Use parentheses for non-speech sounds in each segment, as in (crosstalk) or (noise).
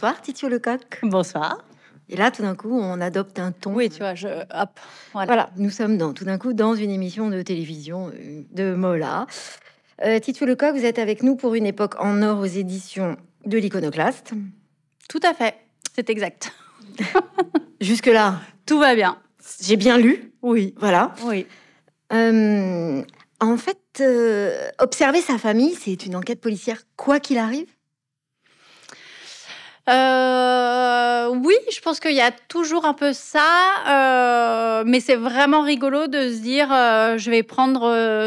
Bonsoir Titio Lecoq. Bonsoir. Et là, tout d'un coup, on adopte un ton. Oui, tu vois, je hop. Voilà, nous sommes dans, tout d'un coup dans une émission de télévision euh, de Mola. Euh, Titio Lecoq, vous êtes avec nous pour une époque en or aux éditions de l'Iconoclaste. Tout à fait, c'est exact. (laughs) Jusque-là, tout va bien. J'ai bien lu. Oui. Voilà. Oui. Euh, en fait, euh, observer sa famille, c'est une enquête policière, quoi qu'il arrive. Euh, oui, je pense qu'il y a toujours un peu ça, euh, mais c'est vraiment rigolo de se dire euh, je vais prendre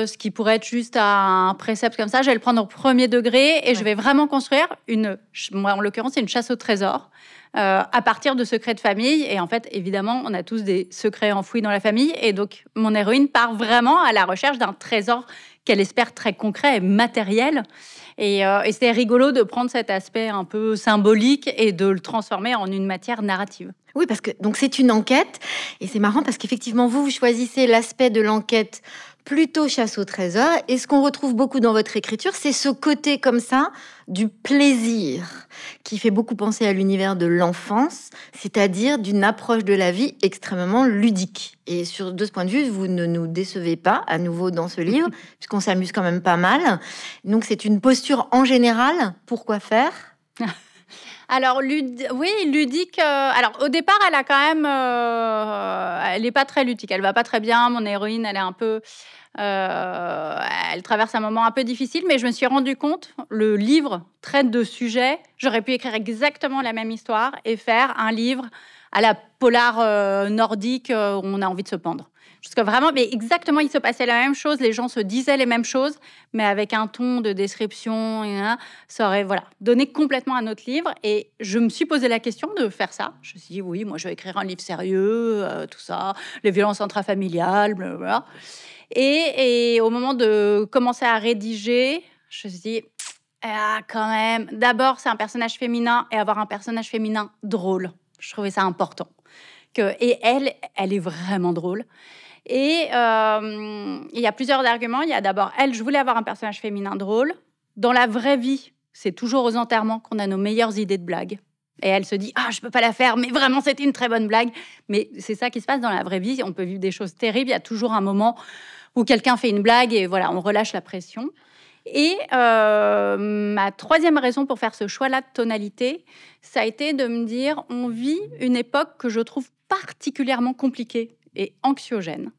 ce qui pourrait être juste un précepte comme ça, je vais le prendre au premier degré et je vais vraiment construire une, moi en l'occurrence, c'est une chasse au trésor. à partir de secrets de famille. Et en fait, évidemment, on a tous des secrets enfouis dans la famille. Et donc, mon héroïne part vraiment à la recherche d'un trésor qu'elle espère très concret et matériel. Euh, et, c'était rigolo de prendre cet aspect un peu symbolique et de le transformer en une matière narrative. Oui, parce que donc c'est une enquête et c'est marrant parce qu'effectivement vous vous choisissez l'aspect de l'enquête plutôt chasse au trésor. Et ce qu'on retrouve beaucoup dans votre écriture, c'est ce côté comme ça du plaisir qui fait beaucoup penser à l'univers de l'enfance, c'est-à-dire d'une approche de la vie extrêmement ludique. Et sur de ce point de vue, vous ne nous décevez pas à nouveau dans ce livre, (laughs) puisqu'on s'amuse quand même pas mal. Donc c'est une posture en général Pourquoi faire (laughs) Alors, oui, ludique. Euh, alors, au départ, elle a quand même. Euh, elle n'est pas très ludique. Elle va pas très bien. Mon héroïne, elle est un peu. Euh, elle traverse un moment un peu difficile, mais je me suis rendu compte, le livre traite de sujets. J'aurais pu écrire exactement la même histoire et faire un livre à la polar nordique où on a envie de se pendre. Jusqu'à vraiment, mais exactement, il se passait la même chose, les gens se disaient les mêmes choses, mais avec un ton de description, ça aurait voilà, donné complètement un autre livre. Et je me suis posé la question de faire ça. Je me suis dit, oui, moi je vais écrire un livre sérieux, euh, tout ça, les violences intrafamiliales, blablabla. Et, et au moment de commencer à rédiger, je me suis dit, ah, quand même, d'abord, c'est un personnage féminin et avoir un personnage féminin drôle. Je trouvais ça important. Que, et elle, elle est vraiment drôle. Et euh, il y a plusieurs arguments. Il y a d'abord, elle, je voulais avoir un personnage féminin drôle. Dans la vraie vie, c'est toujours aux enterrements qu'on a nos meilleures idées de blagues. Et elle se dit, ah, je peux pas la faire, mais vraiment, c'était une très bonne blague. Mais c'est ça qui se passe dans la vraie vie. On peut vivre des choses terribles. Il y a toujours un moment où quelqu'un fait une blague et voilà, on relâche la pression. Et euh, ma troisième raison pour faire ce choix-là de tonalité, ça a été de me dire, on vit une époque que je trouve particulièrement compliquée et anxiogène.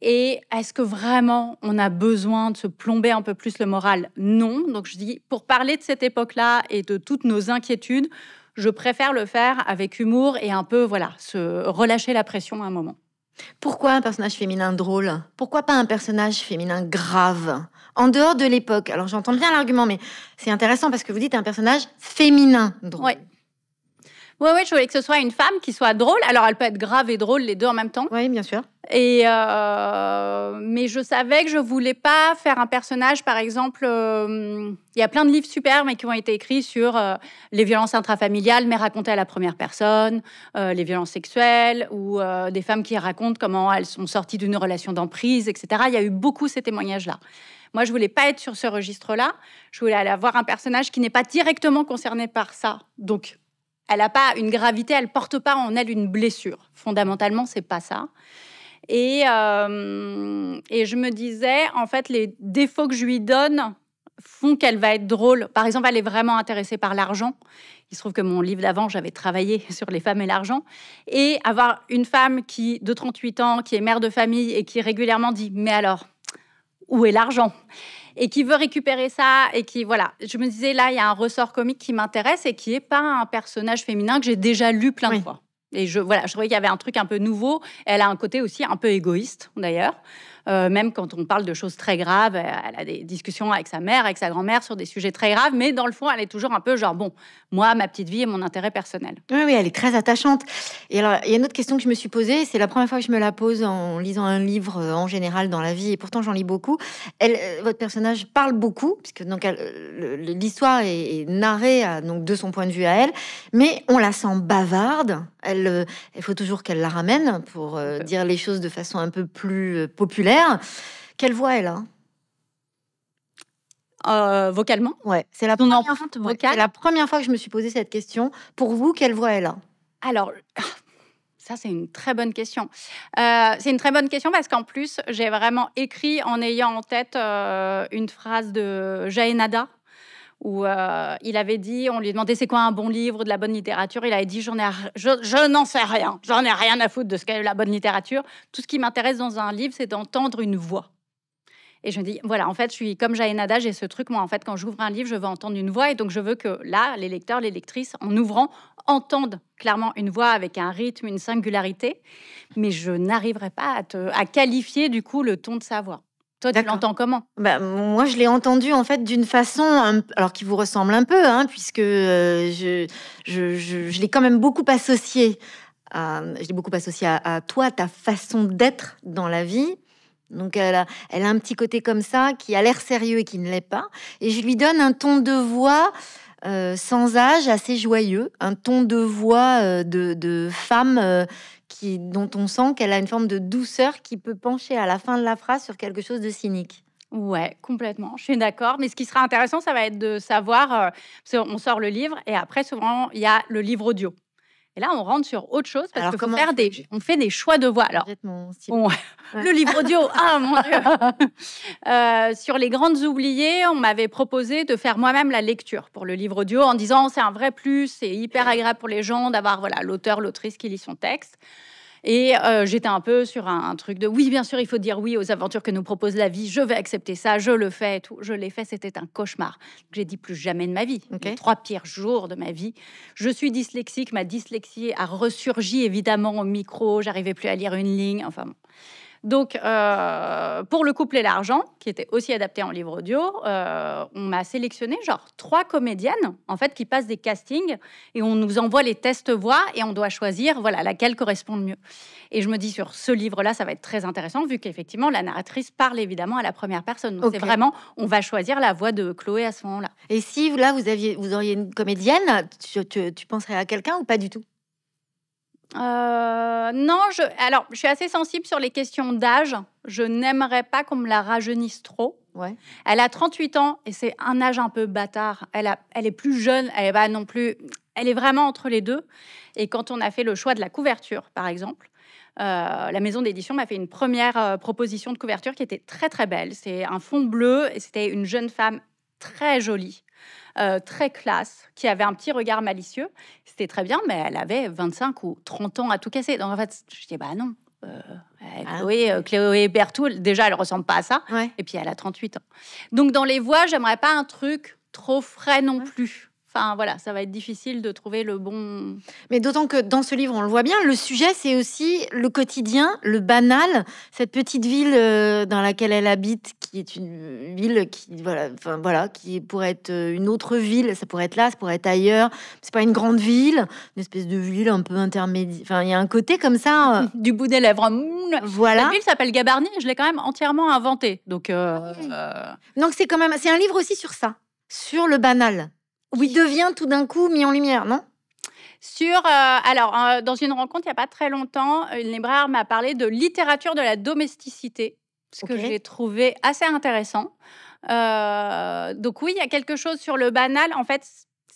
Et est-ce que vraiment on a besoin de se plomber un peu plus le moral Non. Donc je dis, pour parler de cette époque-là et de toutes nos inquiétudes, je préfère le faire avec humour et un peu, voilà, se relâcher la pression à un moment. Pourquoi un personnage féminin drôle Pourquoi pas un personnage féminin grave En dehors de l'époque. Alors j'entends bien l'argument, mais c'est intéressant parce que vous dites un personnage féminin drôle. Ouais. Oui, je voulais que ce soit une femme qui soit drôle. Alors, elle peut être grave et drôle, les deux en même temps. Oui, bien sûr. Et euh, mais je savais que je voulais pas faire un personnage, par exemple. Euh, il y a plein de livres super, mais qui ont été écrits sur euh, les violences intrafamiliales, mais racontées à la première personne, les violences sexuelles, ou des femmes qui racontent comment elles sont sorties d'une relation d'emprise, etc. Il y a eu beaucoup ces témoignages-là. Moi, je voulais pas être sur ce registre-là. Je voulais aller avoir un personnage qui n'est pas directement concerné par ça. Donc, elle n'a pas une gravité, elle porte pas en elle une blessure. Fondamentalement, c'est pas ça. Et, euh, et je me disais, en fait, les défauts que je lui donne font qu'elle va être drôle. Par exemple, elle est vraiment intéressée par l'argent. Il se trouve que mon livre d'avant, j'avais travaillé (laughs) sur les femmes et l'argent. Et avoir une femme qui, de 38 ans, qui est mère de famille et qui régulièrement dit, mais alors, où est l'argent et qui veut récupérer ça et qui voilà. Je me disais là, il y a un ressort comique qui m'intéresse et qui est pas un personnage féminin que j'ai déjà lu plein de fois. Et je voilà, je trouvais qu'il y avait un truc un peu nouveau. Elle a un côté aussi un peu égoïste d'ailleurs. Euh, même quand on parle de choses très graves. Elle a des discussions avec sa mère, avec sa grand-mère sur des sujets très graves, mais dans le fond, elle est toujours un peu genre, bon, moi, ma petite vie et mon intérêt personnel. Oui, oui, elle est très attachante. Et alors, il y a une autre question que je me suis posée, c'est la première fois que je me la pose en lisant un livre euh, en général dans la vie, et pourtant j'en lis beaucoup. Elle, euh, votre personnage parle beaucoup, puisque donc l'histoire est, narrée donc de son point de vue à elle, mais on la sent bavarde. Elle, il faut toujours qu'elle la ramène pour dire les choses de façon un peu plus populaire. Quelle voix elle a euh, vocalement Ouais, c'est la, première... fois que je me suis posé cette question. Pour vous, quelle voix elle a Alors, ça, c'est une très bonne question. Euh, c'est une très bonne question parce qu'en plus, j'ai vraiment écrit en ayant en tête euh, une phrase de Jaénada, où euh, il avait dit, on lui demandait c'est quoi un bon livre, de la bonne littérature. Il avait dit j'en je, n'en sais rien, j'en ai rien à foutre de ce qu'est la bonne littérature. Tout ce qui m'intéresse dans un livre, c'est d'entendre une voix. Et je me dis, voilà, en fait, je suis comme Jaénada, j'ai ce truc, moi, en fait, quand j'ouvre un livre, je veux entendre une voix. Et donc, je veux que là, les lecteurs, les lectrices, en ouvrant, entendent clairement une voix avec un rythme, une singularité. Mais je n'arriverai pas à qualifier, du coup, le ton de sa voix. Toi, tu l'entends comment bah, Moi, je l'ai entendu en fait d'une façon, alors qui vous ressemble un peu, hein, puisque euh, je, je, je, l'ai quand même beaucoup associé. À, je l'ai beaucoup associé à, toi, ta façon d'être dans la vie. Donc elle a, elle a, un petit côté comme ça qui a l'air sérieux et qui ne l'est pas. Et je lui donne un ton de voix euh, sans âge, assez joyeux, un ton de voix euh, de, de, femme dont on sent qu'elle a une forme de douceur qui peut pencher à la fin de la phrase sur quelque chose de cynique. Ouais, complètement. Je suis d'accord. Mais ce qui sera intéressant, ça va être de savoir, euh, on sort le livre et après, souvent, il y a le livre audio. Et là, on rentre sur autre chose parce que on fait des choix de voix. Alors, (laughs) le livre audio, ah mon dieu. (laughs) Euh, sur les grandes oubliées, on m'avait proposé de faire moi-même la lecture pour le livre audio en disant c'est un vrai plus, c'est hyper (clears throat) agréable pour les gens d'avoir voilà l'auteur, l'autrice qui lit son texte. Et euh, j'étais un peu sur un, truc de oui, bien sûr, il faut dire oui aux aventures que nous propose la vie. Je vais accepter ça, je le fais, tout. Je l'ai fait, c'était un cauchemar. J'ai dit plus jamais de ma vie. trois pires jours de ma vie. Je suis dyslexique, ma dyslexie a ressurgi évidemment au micro. J'arrivais plus à lire une ligne. Enfin. Bon. Donc, euh, pour le couple l'argent, qui était aussi adapté en livre audio, euh, on m'a sélectionné genre trois comédiennes, en fait, qui passent des castings et on nous envoie les tests voix et on doit choisir, voilà, laquelle correspond le mieux. Et je me dis, sur ce livre-là, ça va être très intéressant, vu qu'effectivement, la narratrice parle évidemment à la première personne. Donc, c'est vraiment, on va choisir la voix de Chloé à ce moment-là. Et si là, vous, aviez, vous auriez une comédienne, tu penserais à quelqu'un ou pas du tout euh, non, je, alors je suis assez sensible sur les questions d'âge. Je n'aimerais pas qu'on me la rajeunisse trop. Elle a 38 ans et c'est un âge un peu bâtard. Elle, est plus jeune, elle est non plus. Elle est vraiment entre les deux. Et quand on a fait le choix de la couverture, par exemple, euh, la maison d'édition m'a fait une première euh, proposition de couverture qui était très très belle. C'est un fond bleu et c'était une jeune femme très jolie euh, très classe, qui avait un petit regard malicieux. C'était très bien, mais elle avait 25 ou 30 ans à tout casser. Donc en fait, je dis, bah non. Euh, ah. Chloé, euh, déjà, elle ressemble pas à ça. Et puis, elle a 38 ans. Donc, dans les voix, j'aimerais pas un truc trop frais non plus. Enfin voilà, ça va être difficile de trouver le bon. Mais d'autant que dans ce livre, on le voit bien, le sujet c'est aussi le quotidien, le banal, cette petite ville euh, dans laquelle elle habite, qui est une ville qui voilà, enfin voilà, qui pourrait être euh, une autre ville, ça pourrait être là, ça pourrait être ailleurs. C'est pas une grande ville, une espèce de ville un peu intermédiaire. Enfin, il y a un côté comme ça. Euh. (laughs) Du bout des lèvres. Voilà. La ville s'appelle Gabarnie, je l'ai quand même entièrement inventée. Donc. Donc c'est quand même, c'est un livre aussi sur ça, sur le banal oui. devient tout d'un coup mis en lumière, non sur, euh, alors, euh, dans une rencontre il n'y a pas très longtemps, une euh, libraire m'a parlé de littérature de la domesticité, ce que j'ai trouvé assez intéressant. donc oui, il y a quelque chose sur le banal. En fait,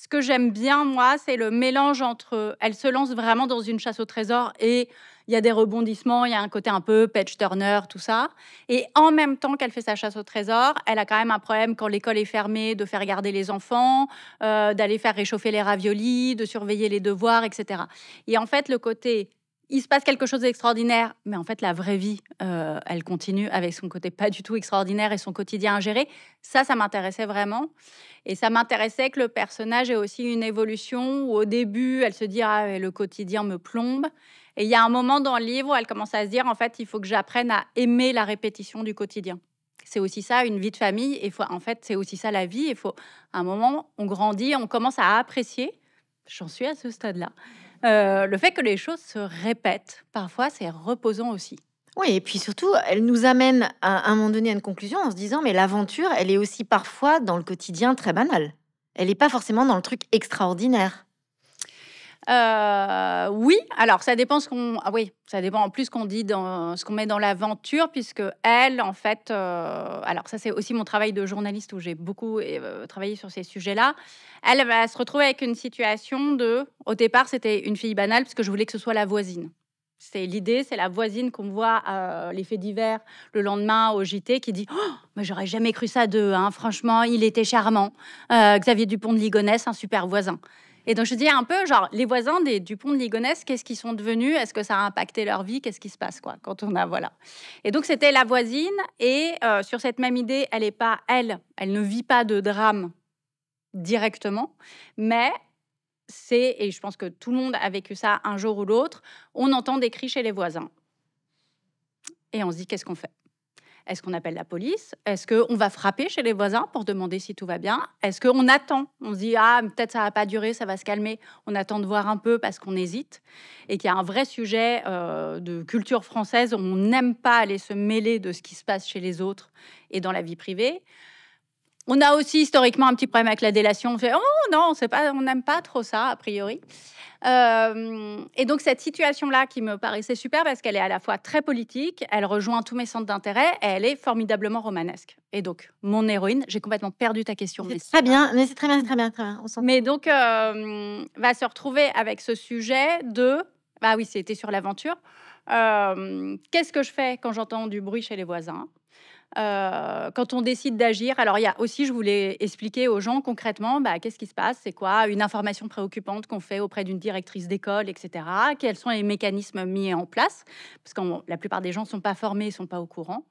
ce que j'aime bien, moi, c'est le mélange entre... Elle se lance vraiment dans une chasse au trésor et il y a des rebondissements, il y a un côté un peu patch-turner, tout ça. Et en même temps qu'elle fait sa chasse au trésor, elle a quand même un problème quand l'école est fermée de faire garder les enfants, euh, d'aller faire réchauffer les raviolis, de surveiller les devoirs, etc. Et en fait, le côté il se passe quelque chose d'extraordinaire, mais en fait, la vraie vie, euh, elle continue avec son côté pas du tout extraordinaire et son quotidien ingéré. Ça, ça m'intéressait vraiment. Et ça m'intéressait que le personnage ait aussi une évolution où, au début, elle se dit Ah, le quotidien me plombe. Et il y a un moment dans le livre où elle commence à se dire, en fait, il faut que j'apprenne à aimer la répétition du quotidien. C'est aussi ça, une vie de famille. Et en fait, c'est aussi ça la vie. Il faut, à un moment, on grandit, on commence à apprécier. J'en suis à ce stade-là. Euh, le fait que les choses se répètent, parfois, c'est reposant aussi. Oui, et puis surtout, elle nous amène à, à un moment donné à une conclusion en se disant, mais l'aventure, elle est aussi parfois dans le quotidien très banal. Elle n'est pas forcément dans le truc extraordinaire. Euh, oui, alors ça dépend ce qu'on. Ah oui, ça dépend en plus qu'on dit dans ce qu'on met dans l'aventure, puisque elle, en fait, euh, alors ça c'est aussi mon travail de journaliste où j'ai beaucoup euh, travaillé sur ces sujets-là. Elle va se retrouver avec une situation de. Au départ, c'était une fille banale, parce que je voulais que ce soit la voisine. C'est l'idée, c'est la voisine qu'on voit à l'effet d'hiver, divers le lendemain au JT qui dit oh, mais j'aurais jamais cru ça de. Hein. franchement, il était charmant. Xavier Dupont de Ligonnès, un super voisin. Et donc je dis un peu, genre, les voisins du pont de Ligonnès, qu'est-ce qu'ils sont devenus Est-ce que ça a impacté leur vie Qu'est-ce qui se passe, quoi, quand on a, voilà. Et donc c'était la voisine, et euh, sur cette même idée, elle n'est pas, elle, elle ne vit pas de drame directement, mais c'est, et je pense que tout le monde a vécu ça un jour ou l'autre, on entend des cris chez les voisins. Et on se dit, qu'est-ce qu'on fait est-ce qu'on appelle la police Est-ce qu'on va frapper chez les voisins pour demander si tout va bien Est-ce qu'on attend On se dit, ah, peut-être ça va pas durer, ça va se calmer. On attend de voir un peu parce qu'on hésite. Et qu'il y a un vrai sujet euh, de culture française. On n'aime pas aller se mêler de ce qui se passe chez les autres et dans la vie privée. On a aussi historiquement un petit problème avec la délation. On fait, oh non, pas, on n'aime pas trop ça, a priori. Euh, et donc cette situation-là qui me paraissait super parce qu'elle est à la fois très politique, elle rejoint tous mes centres d'intérêt et elle est formidablement romanesque. Et donc mon héroïne, j'ai complètement perdu ta question. Mais très bien, mais c'est très bien, très bien, très bien. mais donc euh, va se retrouver avec ce sujet de, Ah oui, c'était sur l'aventure. Euh, qu'est-ce que je fais quand j'entends du bruit chez les voisins euh, quand on décide d'agir. Alors, il y a aussi, je voulais expliquer aux gens concrètement, bah, qu'est-ce qui se passe, c'est quoi une information préoccupante qu'on fait auprès d'une directrice d'école, etc. Quels sont les mécanismes mis en place, parce que la plupart des gens ne sont pas formés, ne sont pas au courant.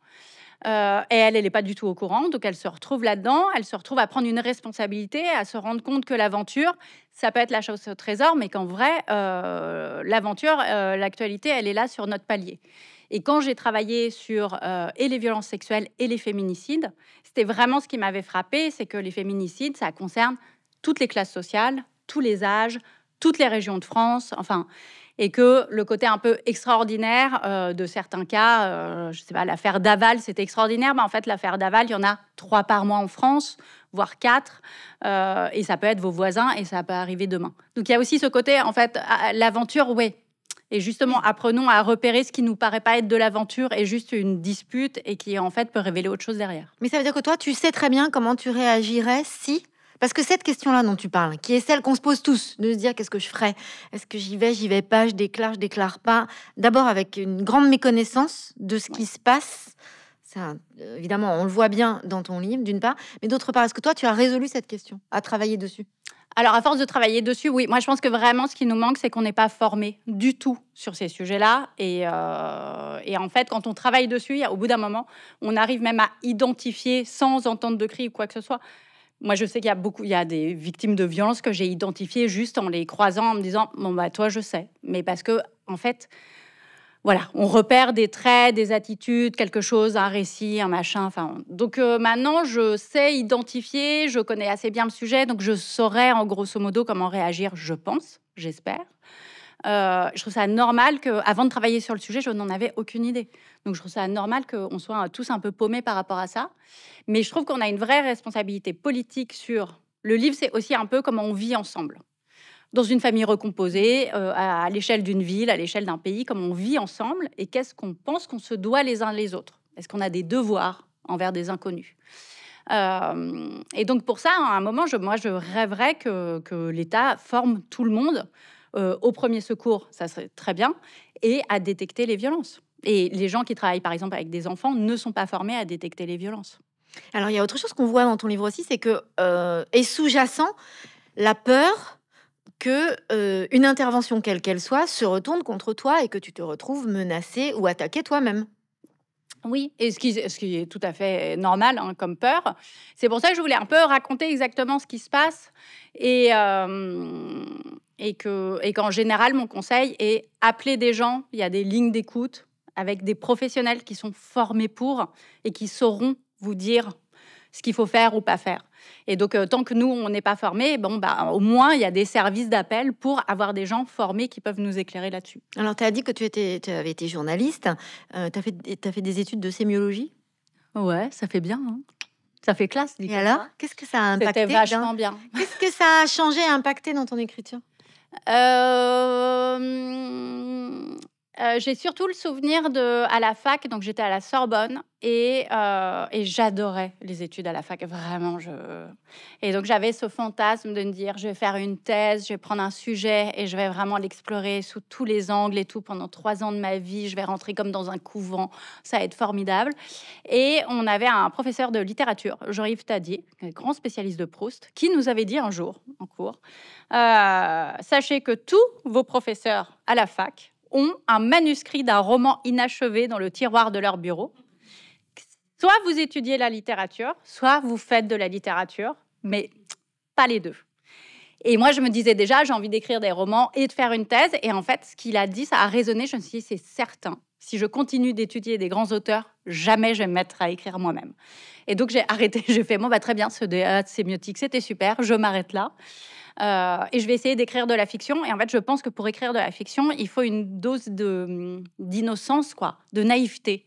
Euh, et elle, elle n'est pas du tout au courant, donc elle se retrouve là-dedans, elle se retrouve à prendre une responsabilité, à se rendre compte que l'aventure, ça peut être la chose au trésor, mais qu'en vrai, euh, l'aventure, l'actualité, elle est là sur notre palier. Et quand j'ai travaillé sur euh, et les violences sexuelles et les féminicides, c'était vraiment ce qui m'avait frappé, c'est que les féminicides, ça concerne toutes les classes sociales, tous les âges, toutes les régions de France, enfin, et que le côté un peu extraordinaire euh, de certains cas, je euh, je sais pas, l'affaire Daval, c'était extraordinaire, mais en fait, l'affaire Daval, il y en a trois par mois en France, voire quatre, et ça peut être vos voisins, et ça peut arriver demain. Donc il y a aussi ce côté, en fait, l'aventure, oui, et justement, apprenons à repérer ce qui nous paraît pas être de l'aventure et juste une dispute et qui en fait peut révéler autre chose derrière. Mais ça veut dire que toi, tu sais très bien comment tu réagirais si parce que cette question-là dont tu parles, qui est celle qu'on se pose tous, de se dire qu'est-ce que je ferais Est-ce que j'y vais, j'y vais pas, je déclare, je déclare pas D'abord avec une grande méconnaissance de ce qui se passe. Ça, évidemment, on le voit bien dans ton livre, d'une part, mais d'autre part, est-ce que toi, tu as résolu cette question, à travailler dessus alors, à force de travailler dessus, oui, moi je pense que vraiment ce qui nous manque, c'est qu'on n'est pas formé du tout sur ces sujets-là. Et, euh, en fait, quand on travaille dessus, au bout d'un moment, on arrive même à identifier sans entendre de cri ou quoi que ce soit. Moi, je sais qu'il y a beaucoup, il y a des victimes de violences que j'ai identifiées juste en les croisant, en me disant, bon bah toi, je sais, mais parce que en fait, voilà, on repère des traits, des attitudes, quelque chose, un récit, un machin. Enfin, donc euh, maintenant, je sais identifier, je connais assez bien le sujet, donc je saurais en grosso modo comment réagir, je pense, j'espère. Euh, je trouve ça normal qu'avant de travailler sur le sujet, je n'en avais aucune idée. Donc je trouve ça normal qu'on soit euh, tous un peu paumés par rapport à ça. Mais je trouve qu'on a une vraie responsabilité politique sur le livre, c'est aussi un peu comment on vit ensemble dans une famille recomposée, euh, à, l'échelle d'une ville, à l'échelle d'un pays, comme on vit ensemble et qu'est-ce qu'on pense qu'on se doit les uns les autres Est-ce qu'on a des devoirs envers des inconnus euh, et donc pour ça, à un moment, je, moi, je rêverais que, l'État forme tout le monde euh, au premier secours, ça serait très bien, et à détecter les violences. Et les gens qui travaillent par exemple avec des enfants ne sont pas formés à détecter les violences. Alors il y a autre chose qu'on voit dans ton livre aussi, c'est que et est sous-jacent la peur que euh, une intervention quelle qu'elle soit se retourne contre toi et que tu te retrouves menacé ou attaqué toi-même. Oui, et ce qui, est tout à fait euh, normal hein, comme peur. C'est pour ça que je voulais un peu raconter exactement ce qui se passe et, euh, et qu'en général, mon conseil est appeler des gens. Il y a des lignes d'écoute avec des professionnels qui sont formés pour et qui sauront vous dire ce qu'il faut faire ou pas faire. Et donc, euh, tant que nous, on n'est pas formés, bon, bah, au moins, il y a des services d'appel pour avoir des gens formés qui peuvent nous éclairer là-dessus. Alors, tu as dit que tu, étais, avais été journaliste. Euh, tu as fait, fait des études de sémiologie Ouais, ça fait bien. Hein. Ça fait classe. Et alors, hein. qu'est-ce que ça a impacté C'était vachement bien. (laughs) Qu'est-ce que ça a changé, impacté dans ton écriture euh... Euh, j'ai surtout le souvenir de à la fac, donc j'étais à la Sorbonne et, euh, et j'adorais les études à la fac, vraiment. Et donc j'avais ce fantasme de me dire je vais faire une thèse, je vais prendre un sujet et je vais vraiment l'explorer sous tous les angles et tout pendant trois ans de ma vie. Je vais rentrer comme dans un couvent, ça va être formidable. Et on avait un professeur de littérature, Jean-Yves Tadier, un grand spécialiste de Proust, qui nous avait dit un jour en cours euh, sachez que tous vos professeurs à la fac un manuscrit d'un roman inachevé dans le tiroir de leur bureau. Soit vous étudiez la littérature, soit vous faites de la littérature, mais pas les deux. Et moi, je me disais déjà, j'ai envie d'écrire des romans et de faire une thèse. Et en fait, ce qu'il a dit, ça a résonné. Je me suis dit, c'est certain. Si je continue d'étudier des grands auteurs, jamais je vais me mettre à écrire moi-même. Et donc, j'ai arrêté. (laughs) J'ai fait, bon, bah, très bien, ce DA sémiotique, c'était super. Je m'arrête là. Euh, et je vais essayer d'écrire de la fiction. Et en fait, je pense que pour écrire de la fiction, il faut une dose mm, d'innocence, quoi, de naïveté.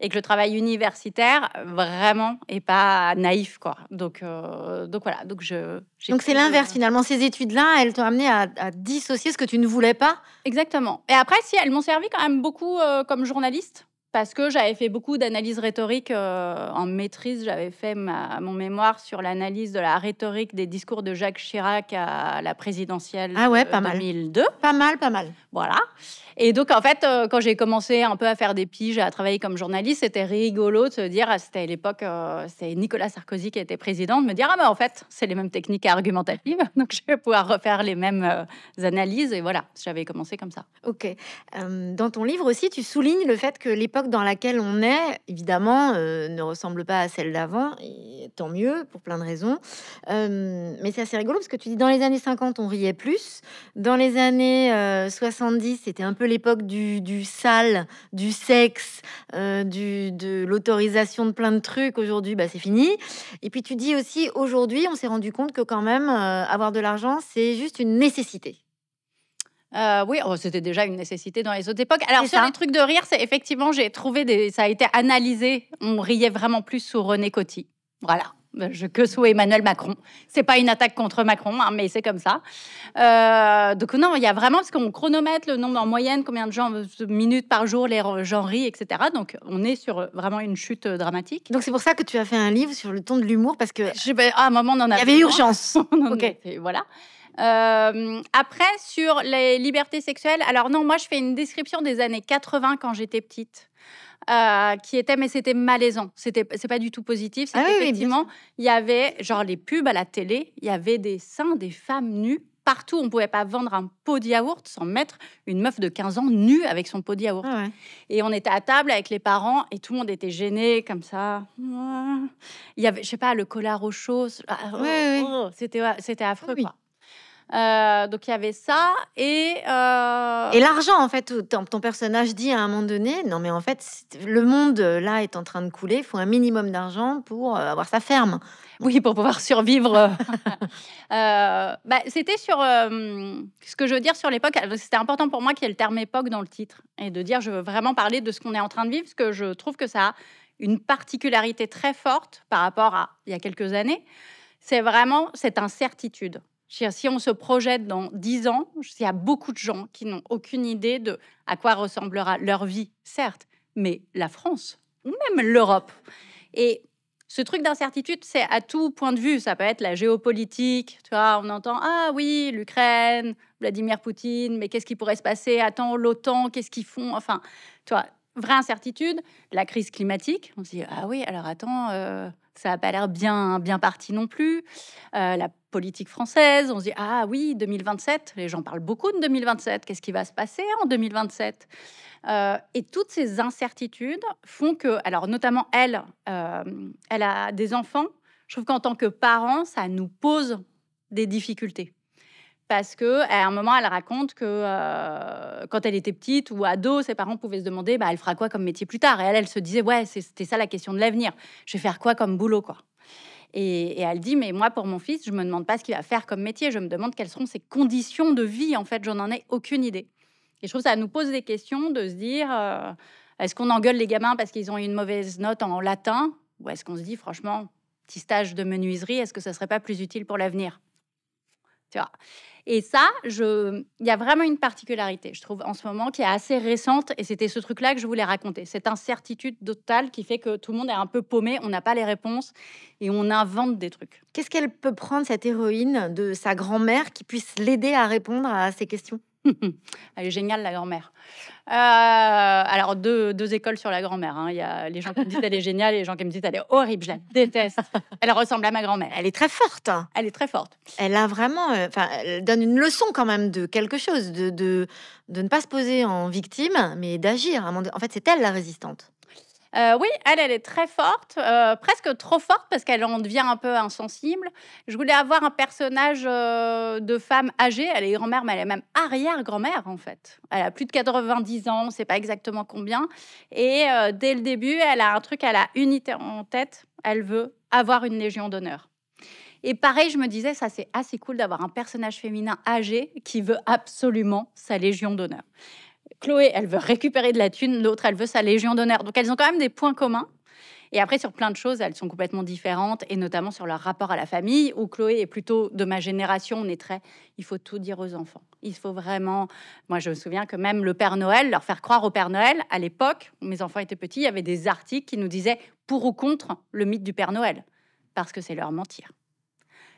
Et que le travail universitaire, vraiment, est pas naïf, quoi. Donc, euh, donc voilà. Donc, je, donc c'est l'inverse, finalement. Ces études-là, elles t'ont amené à, dissocier ce que tu ne voulais pas. Exactement. Et après, si, elles m'ont servi quand même beaucoup euh, comme journaliste parce que j'avais fait beaucoup d'analyses rhétoriques euh, en maîtrise. J'avais fait mon mémoire sur l'analyse de la rhétorique des discours de Jacques Chirac à la présidentielle ah ouais, pas 2002. Pas mal, pas mal. Voilà. Et donc, en fait, euh, quand j'ai commencé un peu à faire des piges, à travailler comme journaliste, c'était rigolo de se dire, ah, c'était à l'époque, euh, c'est Nicolas Sarkozy qui était président, de me dire, ah mais en fait, c'est les mêmes techniques argumentatives, (laughs) donc je vais pouvoir refaire les mêmes euh, analyses. Et voilà, j'avais commencé comme ça. OK. dans ton livre aussi, tu soulignes le fait que l'époque dans laquelle on est, évidemment, euh, ne ressemble pas à celle d'avant, et tant mieux, pour plein de raisons. mais c'est assez rigolo parce que tu dis, dans les années 50, on riait plus. Dans les années 70, euh, c'était un peu l'époque du, du, sale, du sexe, euh, du, de l'autorisation de plein de trucs. Aujourd'hui, bah, c'est fini. Et puis tu dis aussi, aujourd'hui, on s'est rendu compte que quand même, avoir de l'argent, c'est juste une nécessité. Euh, oui, oh, c'était déjà une nécessité dans les autres époques. Alors, sur les trucs de rire, c'est effectivement, j'ai trouvé des. Ça a été analysé. On riait vraiment plus sous René Coty. Voilà. Je, que sous Emmanuel Macron. C'est pas une attaque contre Macron, hein, mais c'est comme ça. Euh, donc, non, il y a vraiment, parce qu'on chronomètre le nombre en moyenne, combien de gens, euh, minutes par jour, les gens rient, etc. Donc, on est sur vraiment une chute dramatique. Donc, c'est pour ça que tu as fait un livre sur le ton de l'humour, parce que. à un moment, on en a. Il y avait urgence. (laughs) ok. voilà. Euh, après, sur les libertés sexuelles, alors non, moi je fais une description des années 80 quand j'étais petite. Euh, qui était, mais c'était malaisant. C'était, c'est pas du tout positif. Ah effectivement, il y avait genre les pubs à la télé, il y avait des seins des femmes nues partout. On pouvait pas vendre un pot de yaourt sans mettre une meuf de 15 ans nue avec son pot de yaourt. Ah et on était à table avec les parents et tout le monde était gêné comme ça. Il y avait, je sais pas, le collar aux choses. Ah, oh, c'était, c'était affreux. quoi. Euh, donc il y avait ça et euh, l'argent en fait. Ton, personnage dit à un moment donné, non mais en fait le monde là est en train de couler, il faut un minimum d'argent pour euh, avoir sa ferme. Oui, pour pouvoir survivre. (laughs) Bah, c'était sur ce que je veux dire sur l'époque. C'était important pour moi qu'il y ait le terme époque dans le titre et de dire je veux vraiment parler de ce qu'on est en train de vivre parce que je trouve que ça a une particularité très forte par rapport à il y a quelques années. C'est vraiment cette incertitude. Si on se projette dans dix ans, il y a beaucoup de gens qui n'ont aucune idée de à quoi ressemblera leur vie, certes, mais la France, ou même l'Europe. Et ce truc d'incertitude, c'est à tout point de vue. Ça peut être la géopolitique. Tu vois, on entend Ah oui, l'Ukraine, Vladimir Poutine, mais qu'est-ce qui pourrait se passer Attends, l'OTAN, qu'est-ce qu'ils font Enfin, tu vois, vraie incertitude. La crise climatique, on se dit Ah oui, alors attends. Euh, ça n'a pas l'air bien, bien parti non plus. Euh, la politique française, on se dit ah oui 2027, les gens parlent beaucoup de 2027. Qu'est-ce qui va se passer en 2027 euh, Et toutes ces incertitudes font que, alors notamment elle, euh, elle a des enfants. Je trouve qu'en tant que parent, ça nous pose des difficultés parce que à un moment elle raconte que euh, quand elle était petite ou ado, ses parents pouvaient se demander bah elle fera quoi comme métier plus tard et elle elle se disait ouais, c'était ça la question de l'avenir. Je vais faire quoi comme boulot quoi. Et, elle dit mais moi pour mon fils, je me demande pas ce qu'il va faire comme métier, je me demande quelles seront ses conditions de vie en fait, je n'en ai aucune idée. Et je trouve ça nous pose des questions de se dire euh, est-ce qu'on engueule les gamins parce qu'ils ont eu une mauvaise note en latin ou est-ce qu'on se dit franchement petit stage de menuiserie, est-ce que ça serait pas plus utile pour l'avenir et ça, il y a vraiment une particularité, je trouve, en ce moment, qui est assez récente, et c'était ce truc-là que je voulais raconter, cette incertitude totale qui fait que tout le monde est un peu paumé, on n'a pas les réponses, et on invente des trucs. Qu'est-ce qu'elle peut prendre, cette héroïne, de sa grand-mère, qui puisse l'aider à répondre à ces questions (laughs) Elle est géniale, la grand-mère. Euh, alors, deux, écoles sur la grand-mère. Hein. Il y a les gens qui me disent elle est géniale et les gens qui me disent elle est horrible, je la déteste. Elle ressemble à ma grand-mère. Elle est très forte. Hein. Elle est très forte. Elle a vraiment. Euh, enfin, donne une leçon quand même de quelque chose, de, de, de ne pas se poser en victime, mais d'agir. En fait, c'est elle la résistante. Euh, oui, elle, elle est très forte, euh, presque trop forte parce qu'elle en devient un peu insensible. Je voulais avoir un personnage euh, de femme âgée. Elle est grand-mère, mais elle est même arrière-grand-mère en fait. Elle a plus de 90 ans, on ne sait pas exactement combien. Et dès le début, elle a un truc, elle a unité en tête. Elle veut avoir une légion d'honneur. Et pareil, je me disais, ça c'est assez cool d'avoir un personnage féminin âgé qui veut absolument sa légion d'honneur. Chloé, elle veut récupérer de la thune, l'autre, elle veut sa légion d'honneur. Donc elles ont quand même des points communs. Et après, sur plein de choses, elles sont complètement différentes, et notamment sur leur rapport à la famille, où Chloé est plutôt de ma génération, on est très, il faut tout dire aux enfants. Il faut vraiment, moi je me souviens que même le Père Noël, leur faire croire au Père Noël, à l'époque, mes enfants étaient petits, il y avait des articles qui nous disaient pour ou contre le mythe du Père Noël, parce que c'est leur mentir.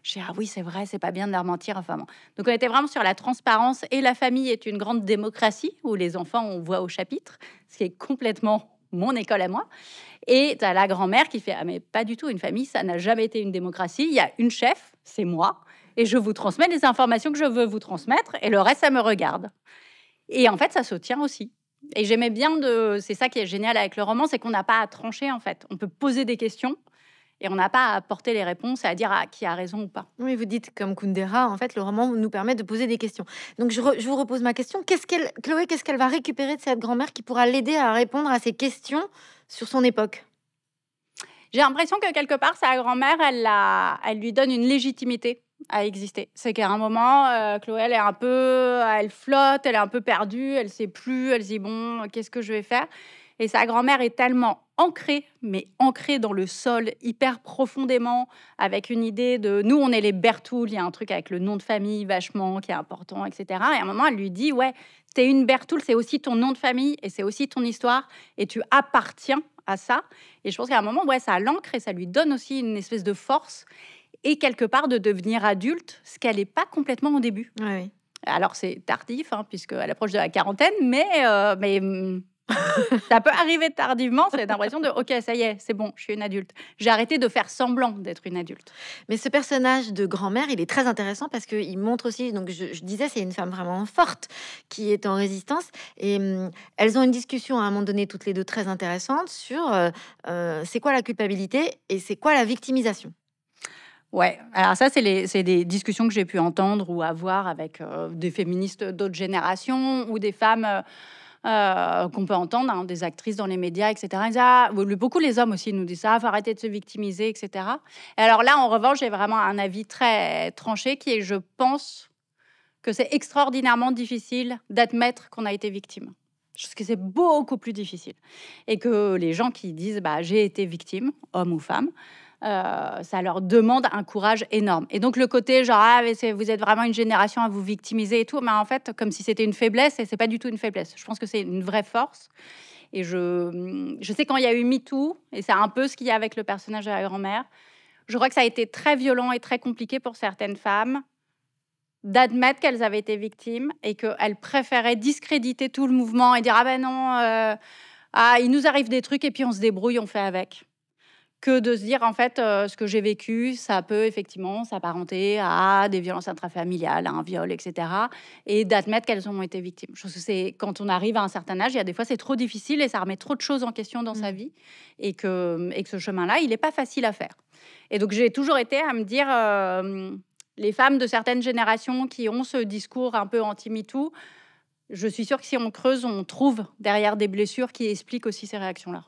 Je dis, ah oui, c'est vrai, c'est pas bien de leur mentir. Enfin bon. Donc on était vraiment sur la transparence et la famille est une grande démocratie où les enfants, on voit au chapitre, ce qui est complètement mon école à moi. Et tu as la grand-mère qui fait Ah, mais pas du tout, une famille, ça n'a jamais été une démocratie. Il y a une chef, c'est moi, et je vous transmets les informations que je veux vous transmettre, et le reste, ça me regarde. Et en fait, ça se tient aussi. Et j'aimais bien de. C'est ça qui est génial avec le roman, c'est qu'on n'a pas à trancher, en fait. On peut poser des questions et on n'a pas à apporter les réponses et à dire à ah, qui a raison ou pas. Oui, vous dites comme Kundera, en fait, le roman nous permet de poser des questions. Donc je, vous repose ma question. Qu'est-ce qu'elle, Chloé, qu'est-ce qu'elle va récupérer de cette grand-mère qui pourra l'aider à répondre à ses questions sur son époque J'ai l'impression que quelque part, sa grand-mère, elle, elle lui donne une légitimité à exister. C'est qu'à un moment, euh, Chloé, elle est un peu, elle flotte, elle est un peu perdue, elle sait plus, elle se dit bon, qu'est-ce que je vais faire Et sa grand-mère est tellement ancré, mais ancré dans le sol hyper profondément, avec une idée de nous, on est les Bertoul, il y a un truc avec le nom de famille vachement qui est important, etc. Et à un moment, elle lui dit Ouais, t'es une Bertoul, c'est aussi ton nom de famille et c'est aussi ton histoire, et tu appartiens à ça. Et je pense qu'à un moment, ouais, ça l'ancre et ça lui donne aussi une espèce de force et quelque part de devenir adulte, ce qu'elle n'est pas complètement au début. Alors c'est tardif, hein, puisque à l'approche de la quarantaine, mais, euh, mais mm, (laughs) ça peut arriver tardivement, cette l'impression de OK, ça y est, c'est bon, je suis une adulte. J'ai arrêté de faire semblant d'être une adulte. Mais ce personnage de grand-mère, il est très intéressant parce qu'il montre aussi, donc je, disais, c'est une femme vraiment forte qui est en résistance. Et mm, elles ont une discussion à un moment donné, toutes les deux très intéressante, sur euh, euh, c'est quoi la culpabilité et c'est quoi la victimisation. Ouais, alors ça, c'est des discussions que j'ai pu entendre ou avoir avec euh, des féministes d'autres générations ou des femmes. Euh, qu'on peut entendre, hein, des actrices dans les médias, etc. Ils ah, beaucoup les hommes aussi nous disent ça, il faut arrêter de se victimiser, etc. Et alors là, en revanche, j'ai vraiment un avis très tranché qui est, je pense, que c'est extraordinairement difficile d'admettre qu'on a été victime. Parce que c'est beaucoup plus difficile. Et que les gens qui disent, bah, j'ai été victime, homme ou femme, euh, ça leur demande un courage énorme. Et donc le côté genre ah, vous êtes vraiment une génération à vous victimiser et tout, mais en fait comme si c'était une faiblesse et c'est pas du tout une faiblesse. Je pense que c'est une vraie force. Et je, hum, je sais quand il y a eu MeToo, et c'est un peu ce qu'il y a avec le personnage de la grand-mère, je crois que ça a été très violent et très compliqué pour certaines femmes d'admettre qu'elles avaient été victimes et qu'elles préféraient discréditer tout le mouvement et dire ah ben non, euh, ah, il nous arrive des trucs et puis on se débrouille, on fait avec que de se dire en fait euh, ce que j'ai vécu, ça peut effectivement s'apparenter à des violences intrafamiliales, à un viol, etc. Et d'admettre qu'elles ont été victimes. Je pense c'est quand on arrive à un certain âge, il y a des fois c'est trop difficile et ça remet trop de choses en question dans sa mmh. vie et que, et que ce chemin-là, il n'est pas facile à faire. Et donc j'ai toujours été à me dire euh, les femmes de certaines générations qui ont ce discours un peu anti-MeToo, je suis sûre que si on creuse, on trouve derrière des blessures qui expliquent aussi ces réactions-là.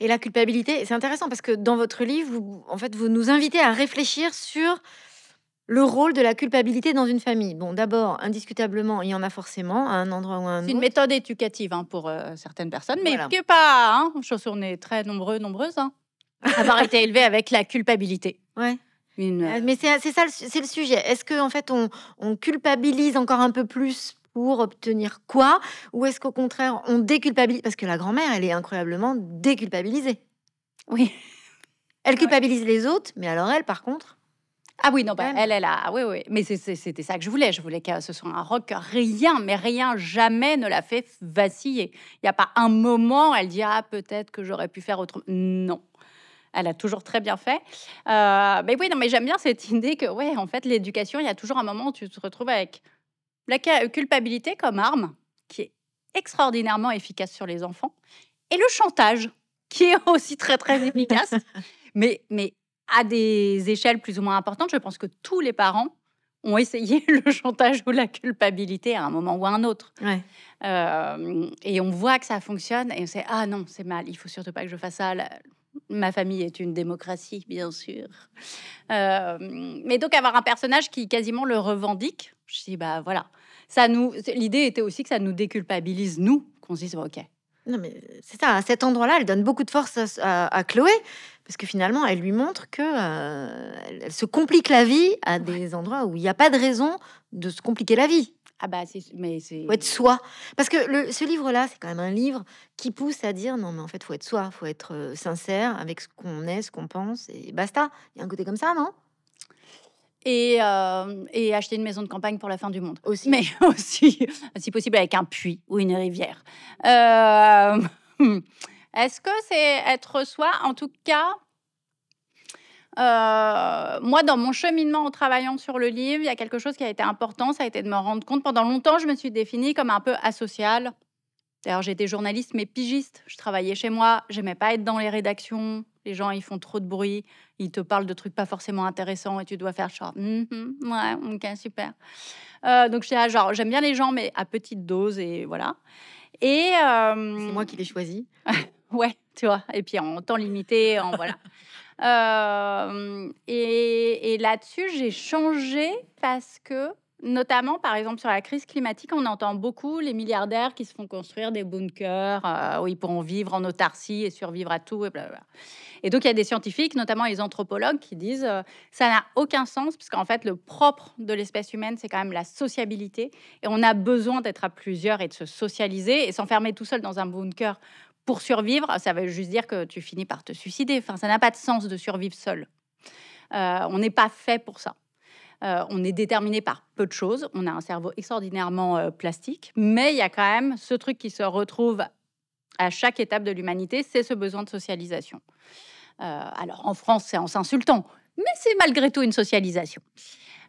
Et la culpabilité, c'est intéressant parce que dans votre livre, vous, en fait, vous nous invitez à réfléchir sur le rôle de la culpabilité dans une famille. Bon, d'abord, indiscutablement, il y en a forcément à un endroit ou à un autre. C'est une méthode éducative hein, pour euh, certaines personnes, mais que pas. Hein, on est très nombreux, nombreuses, hein, à (laughs) avoir été élevé avec la culpabilité. Ouais. Euh, euh, mais c'est ça, c'est le sujet. Est-ce qu'en en fait, on, on culpabilise encore un peu plus pour obtenir quoi Ou est-ce qu'au contraire, on déculpabilise Parce que la grand-mère, elle est incroyablement déculpabilisée. Oui. Elle culpabilise les autres, mais alors elle, par contre ah oui, non, bah, elle, elle a. Oui, oui. Mais c'était ça que je voulais. Je voulais que ce soit un rock. Rien, mais rien, jamais ne l'a fait vaciller. Il n'y a pas un moment, elle dira ah, peut-être que j'aurais pu faire autrement. Non. Elle a toujours très bien fait. Euh, mais oui, non, mais j'aime bien cette (laughs) idée que, ouais, en fait, l'éducation, il y a toujours un moment où tu te retrouves avec la culpabilité comme arme, qui est extraordinairement efficace sur les enfants, et le chantage, qui est aussi très très (laughs) efficace, mais, mais à des échelles plus ou moins importantes. Je pense que tous les parents ont essayé (laughs) le chantage ou la culpabilité à un moment ou à un autre. Euh, et on voit que ça fonctionne et on sait, ah non, c'est mal, il faut surtout pas que je fasse ça. ma famille est une démocratie, bien sûr. Euh, mais donc avoir un personnage qui quasiment le revendique, je dis, bah voilà, ça nous, l'idée était aussi que ça nous déculpabilise nous, qu'on se dise ok. Non mais c'est ça. À cet endroit-là, elle donne beaucoup de force à, Chloé parce que finalement, elle lui montre que euh, elle se complique la vie à des endroits où il n'y a pas de raison de se compliquer la vie. Ah bah mais c'est faut être soi parce que le, ce livre là c'est quand même un livre qui pousse à dire non mais en fait faut être soi faut être euh, sincère avec ce qu'on est ce qu'on pense et basta il y a un côté comme ça non euh, et, acheter une maison de campagne pour la fin du monde. Aussi. Mais (laughs) aussi, si possible, avec un puits ou une rivière. Euh, (laughs) est-ce que c'est être soi En tout cas, euh, moi, dans mon cheminement en travaillant sur le livre, il y a quelque chose qui a été important, ça a été de me rendre compte. Pendant longtemps, je me suis définie comme un peu asociale. D'ailleurs, j'étais journaliste, mais pigiste. Je travaillais chez moi, j'aimais pas être dans les rédactions les gens ils font trop de bruit, ils te parlent de trucs pas forcément intéressants et tu dois faire genre mm-hmm, ouais, ok, super. Euh, donc, genre, j'aime bien les gens, mais à petite dose et voilà. Et euh, c'est moi qui les choisis. (laughs) ouais, tu vois, et puis en temps limité, en voilà. (laughs) Euh, et là-dessus, j'ai changé parce que Notamment, par exemple, sur la crise climatique, on entend beaucoup les milliardaires qui se font construire des bunkers euh, où ils pourront vivre en autarcie et survivre à tout. Et, donc, il y a des scientifiques, notamment les anthropologues, qui disent que euh, ça n'a aucun sens, puisqu'en fait, le propre de l'espèce humaine, c'est quand même la sociabilité. Et on a besoin d'être à plusieurs et de se socialiser. Et s'enfermer tout seul dans un bunker pour survivre, ça veut juste dire que tu finis par te suicider. Enfin, ça n'a pas de sens de survivre seul. Euh, on n'est pas fait pour ça. Euh, on est déterminé par peu de choses. On a un cerveau extraordinairement euh, plastique, mais il y a quand même ce truc qui se retrouve à chaque étape de l'humanité, c'est ce besoin de socialisation. Euh, alors en France, c'est en s'insultant, mais c'est malgré tout une socialisation.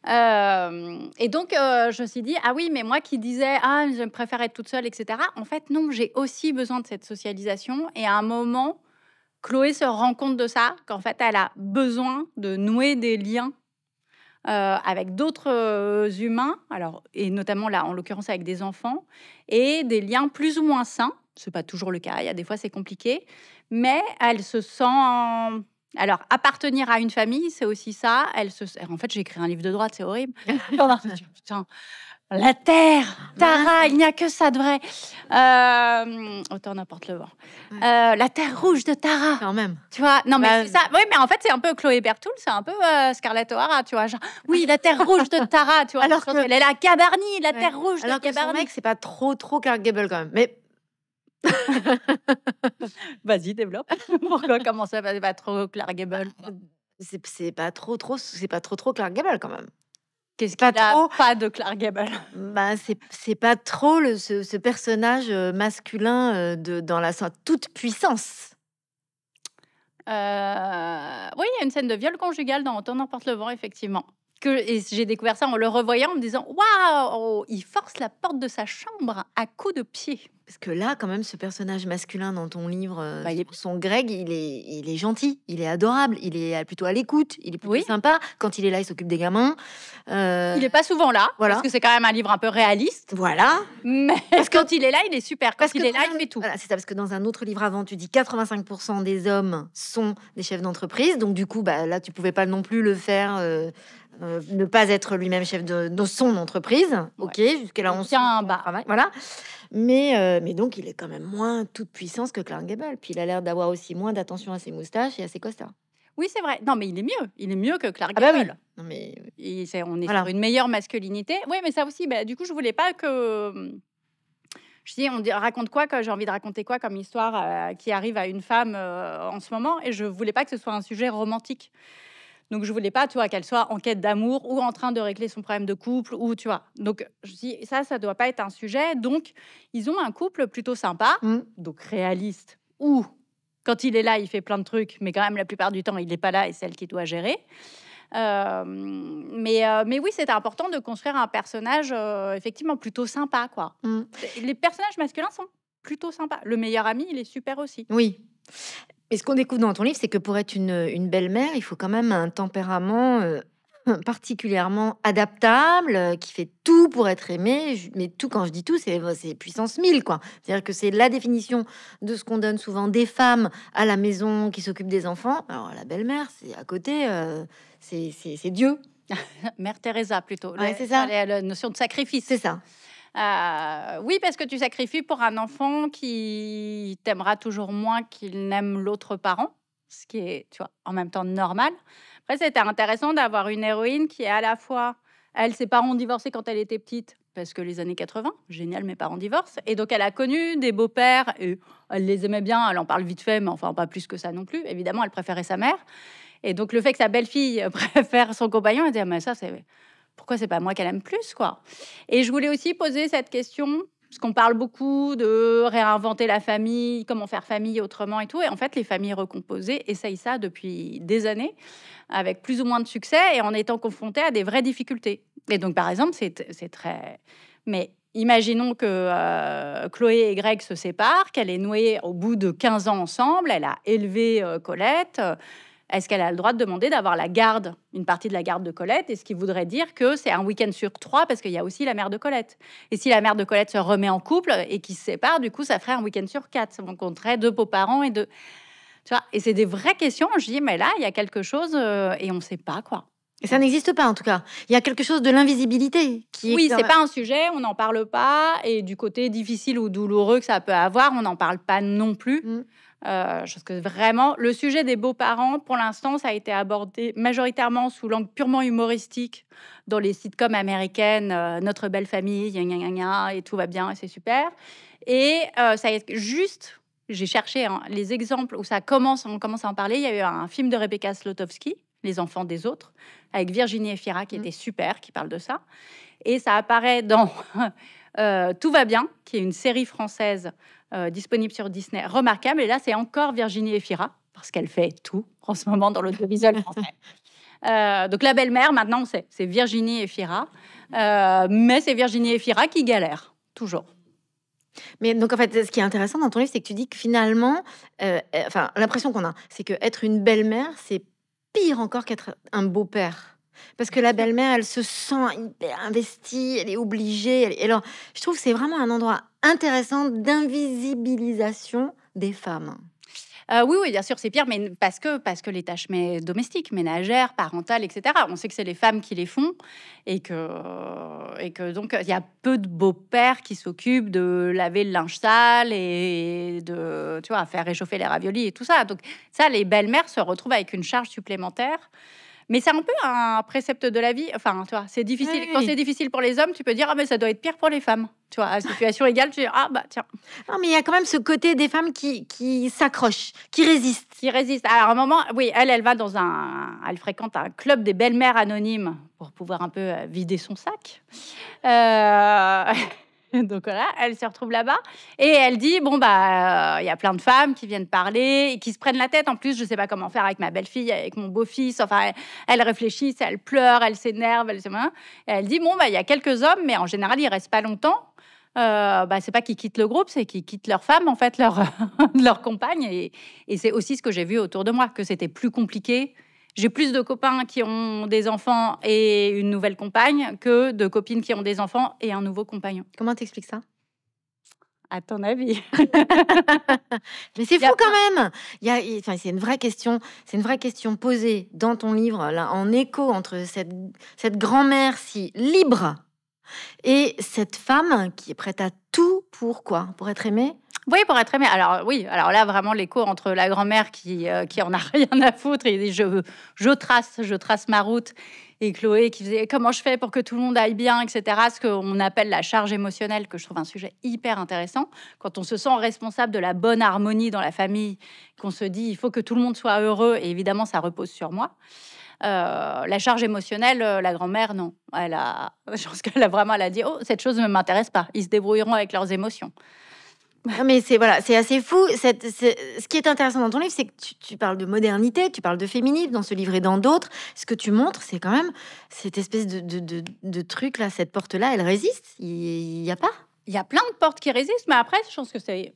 et donc, je me suis dit, ah oui, mais moi qui disais, ah, je préfère être toute seule, etc. En fait, non, j'ai aussi besoin de cette socialisation. Et à un moment, Chloé se rend compte de ça, qu'en fait, elle a besoin de nouer des liens euh, avec d'autres euh, humains, alors, et notamment là, en l'occurrence avec des enfants, et des liens plus ou moins sains. C'est pas toujours le cas, il y a des fois c'est compliqué, mais elle se sent. Alors, appartenir à une famille, c'est aussi ça. se... En fait, j'ai écrit un livre de droite, c'est horrible. (laughs) Putain, la terre, Tara, il n'y a que ça de vrai. Euh, autant n'importe le vent. Euh, la terre rouge de Tara. Quand même. Tu vois, non mais bah, c'est ça. Oui, mais en fait, c'est un peu Chloé Bertoul, c'est un peu euh, Scarlett O'Hara, tu vois. oui, la terre rouge de Tara, tu vois. Alors que... est la Cabarnie, la terre rouge de que c'est pas trop, trop Clark Gable quand même. Mais (laughs) Vas-y, développe. (laughs) Pourquoi Comment ça c'est pas trop Clark Gable C'est pas trop, trop. C'est pas trop, trop Clark Gable quand même trop... pas de Clark Gable ben, C'est pas trop le, ce, personnage euh, masculin euh, de, dans la toute puissance. Euh, oui, il y a une scène de viol conjugal dans on porte le vent, effectivement et j'ai découvert ça en le revoyant en me disant waouh, oh, il force la porte de sa chambre à coups de pied. Parce que là, quand même, ce personnage masculin dans ton livre, euh, bah, son Greg, il est, il est gentil, il est adorable, il est plutôt à l'écoute, il est plutôt sympa. Quand il est là, il s'occupe des gamins. Euh, il n'est pas souvent là, parce que c'est quand même un livre un peu réaliste. Voilà. Mais quand il est là, il est super. Quand il est là, il met tout. c'est ça, parce que dans un autre livre avant, tu dis 85% des hommes sont des chefs d'entreprise, donc du coup, bah, là, tu pouvais pas non plus le faire euh, euh, ne pas être lui-même chef de, son entreprise. Ok, jusqu'à là, on tient un bas. Ah voilà. Mais, euh, mais donc, il est quand même moins toute puissance que Clark Gable. Puis il a l'air d'avoir aussi moins d'attention à ses moustaches et à ses costards. Oui, c'est vrai. Non, mais il est mieux. Il est mieux que Clark ah bah Oui. Non, mais... il on est sur une meilleure masculinité. Oui, mais ça aussi, bah, du coup, je voulais pas que. Euh, je dis, on raconte quoi J'ai envie de raconter quoi comme histoire qui arrive à une femme en ce moment Et je voulais pas que ce soit un sujet romantique. Donc je voulais pas, tu qu'elle soit en quête d'amour ou en train de régler son problème de couple ou tu vois. Donc je dis ça, ça doit pas être un sujet. Donc ils ont un couple plutôt sympa, mm. donc réaliste. Ou quand il est là, il fait plein de trucs, mais quand même la plupart du temps, il n'est pas là et c'est elle qui doit gérer. Euh, mais, euh, mais oui, c'est important de construire un personnage euh, effectivement plutôt sympa, quoi. Mm. Les personnages masculins sont plutôt sympas. Le meilleur ami, il est super aussi. Oui. Et ce qu'on découvre dans ton livre, c'est que pour être une, belle-mère, il faut quand même un tempérament euh, (clears throat) particulièrement adaptable, euh, qui fait tout pour être aimé. mais tout, quand je dis tout, c'est, puissance 1000, quoi. C'est-à-dire que c'est la définition de ce qu'on donne souvent des femmes à la maison qui s'occupent des enfants. Alors, la belle-mère, c'est à côté, euh, c'est, Dieu. (laughs) Mère Teresa plutôt. Ouais, c'est ça. la, notion de sacrifice. C'est ça. Euh, oui, parce que tu sacrifies pour un enfant qui t'aimera toujours moins qu'il n'aime l'autre parent, ce qui est, tu vois, en même temps normal. Après, c'était intéressant d'avoir une héroïne qui est à la fois, elle, ses parents ont divorcé quand elle était petite, parce que les années 80, génial, mes parents divorcent. Et donc, elle a connu des beaux-pères, et elle les aimait bien, elle en parle vite fait, mais enfin, pas plus que ça non plus. Évidemment, elle préférait sa mère. Et donc, le fait que sa belle-fille (laughs) préfère son compagnon, elle dit, ah, mais ça, c'est pourquoi c'est pas moi qu'elle aime plus, quoi Et je voulais aussi poser cette question parce qu'on parle beaucoup de réinventer la famille, comment faire famille autrement et tout. Et en fait, les familles recomposées essayent ça depuis des années, avec plus ou moins de succès et en étant confrontées à des vraies difficultés. Et donc, par exemple, c'est très. Mais imaginons que euh, Chloé et Greg se séparent, qu'elle est nouée au bout de 15 ans ensemble, elle a élevé euh, Colette. Euh, est-ce qu'elle a le droit de demander d'avoir la garde, une partie de la garde de Colette Et ce qui voudrait dire que c'est un week-end sur trois parce qu'il y a aussi la mère de Colette. Et si la mère de Colette se remet en couple et qu'ils se séparent, du coup, ça ferait un week-end sur quatre. On compterait deux beaux parents et deux. Tu Et c'est des vraies questions. Je dis, mais là, il y a quelque chose euh, et on ne sait pas quoi. Et ça n'existe pas en tout cas. Il y a quelque chose de l'invisibilité qui. oui, c'est pas un sujet, on n'en parle pas, et du côté difficile ou douloureux que ça peut avoir, on n'en parle pas non plus. Mm je euh, pense que vraiment, le sujet des beaux-parents, pour l'instant, ça a été abordé majoritairement sous l'angle purement humoristique dans les sitcoms américaines, euh, Notre belle famille, gna et tout va bien, et c'est super. Et euh, ça a été juste, j'ai cherché hein, les exemples où ça commence, on commence à en parler. Il y a eu un film de Rebecca Slotowski, Les enfants des autres, avec Virginie Efira, qui mmh. était super, qui parle de ça. Et ça apparaît dans (laughs) Euh, tout va bien, qui est une série française euh, disponible sur Disney, remarquable. Et là, c'est encore Virginie Efira, parce qu'elle fait tout en ce moment dans l'audiovisuel (laughs) français. Euh, donc la belle-mère, maintenant, c'est, c'est Virginie Efira. mais c'est Virginie Efira qui galère, toujours. Mais donc en fait, ce qui est intéressant dans ton livre, c'est que tu dis que finalement, enfin l'impression qu'on a, c'est que une belle-mère, c'est pire encore qu'être un beau-père parce que la belle-mère, elle se sent hyper investie, elle est obligée. Et alors, je trouve que c'est vraiment un endroit intéressant d'invisibilisation des femmes. Euh, oui, oui, bien sûr, c'est pire, mais parce que, parce que les tâches domestiques, ménagères, parentales, etc., on sait que c'est les femmes qui les font et que, et que donc il y a peu de beaux-pères qui s'occupent de laver le linge sale et de tu vois, faire réchauffer les raviolis et tout ça. Donc, ça, les belles-mères se retrouvent avec une charge supplémentaire. Mais c'est un peu un précepte de la vie. Enfin, tu vois, c'est difficile. Quand c'est difficile pour les hommes, tu peux dire ah mais ça doit être pire pour les femmes. Tu vois, situation égale, tu dis ah bah tiens. Non, mais il y a quand même ce côté des femmes qui, qui s'accrochent, qui résistent. Qui résistent. Alors à un moment, oui, elle, elle va dans un, elle fréquente un club des belles-mères anonymes pour pouvoir un peu euh, vider son sac. Euh... (laughs) (laughs) Donc voilà, elle se retrouve là-bas et elle dit bon bah euh, il y a plein de femmes qui viennent parler et qui se prennent la tête. En plus, je sais pas comment faire avec ma belle-fille, avec mon beau-fils. Enfin, elle, elle réfléchit, elle pleure, elle s'énerve, elle elle dit bon bah il y a quelques hommes, mais en général ils restent pas longtemps. Euh, bah, c'est pas qu'ils quittent le groupe, c'est qu'ils quittent leur femme, en fait, leur, (laughs) leur compagne. et c'est aussi ce que j'ai vu autour de moi, que c'était plus compliqué j'ai plus de copains qui ont des enfants et une nouvelle compagne que de copines qui ont des enfants et un nouveau compagnon. Comment t'expliques ça à ton avis (laughs) Mais c'est fou quand même. c'est une vraie question. C'est une vraie question posée dans ton livre, là, en écho entre cette, cette grand-mère si libre et cette femme qui est prête à tout pour quoi Pour être aimée oui, pour être aimé. Alors oui, alors là vraiment l'écho entre la grand-mère qui euh, en a (laughs) rien à foutre et je je trace, je trace ma route et Chloé qui faisait comment je fais pour que tout le monde aille bien, etc. Ce qu'on appelle la charge émotionnelle, que je trouve un sujet hyper intéressant. Quand on se sent responsable de la bonne harmonie dans la famille, qu'on se dit il faut que tout le monde soit heureux et évidemment ça repose sur moi. Euh, la charge émotionnelle, euh, la grand-mère, non. Elle a, (laughs) je pense qu'elle a vraiment, elle a dit, oh, cette chose ne m'intéresse pas. Ils se débrouilleront avec leurs émotions. (laughs) mais c'est voilà, c'est assez fou. ce qui est intéressant dans ton livre, c'est que tu, parles de modernité, tu parles de féminisme dans ce livre et dans d'autres. Ce que tu montres, c'est quand même cette espèce de, de, de, de truc là, cette porte là, elle résiste. Il n'y a pas. Il y a plein de portes qui résistent, mais après, je pense que c'est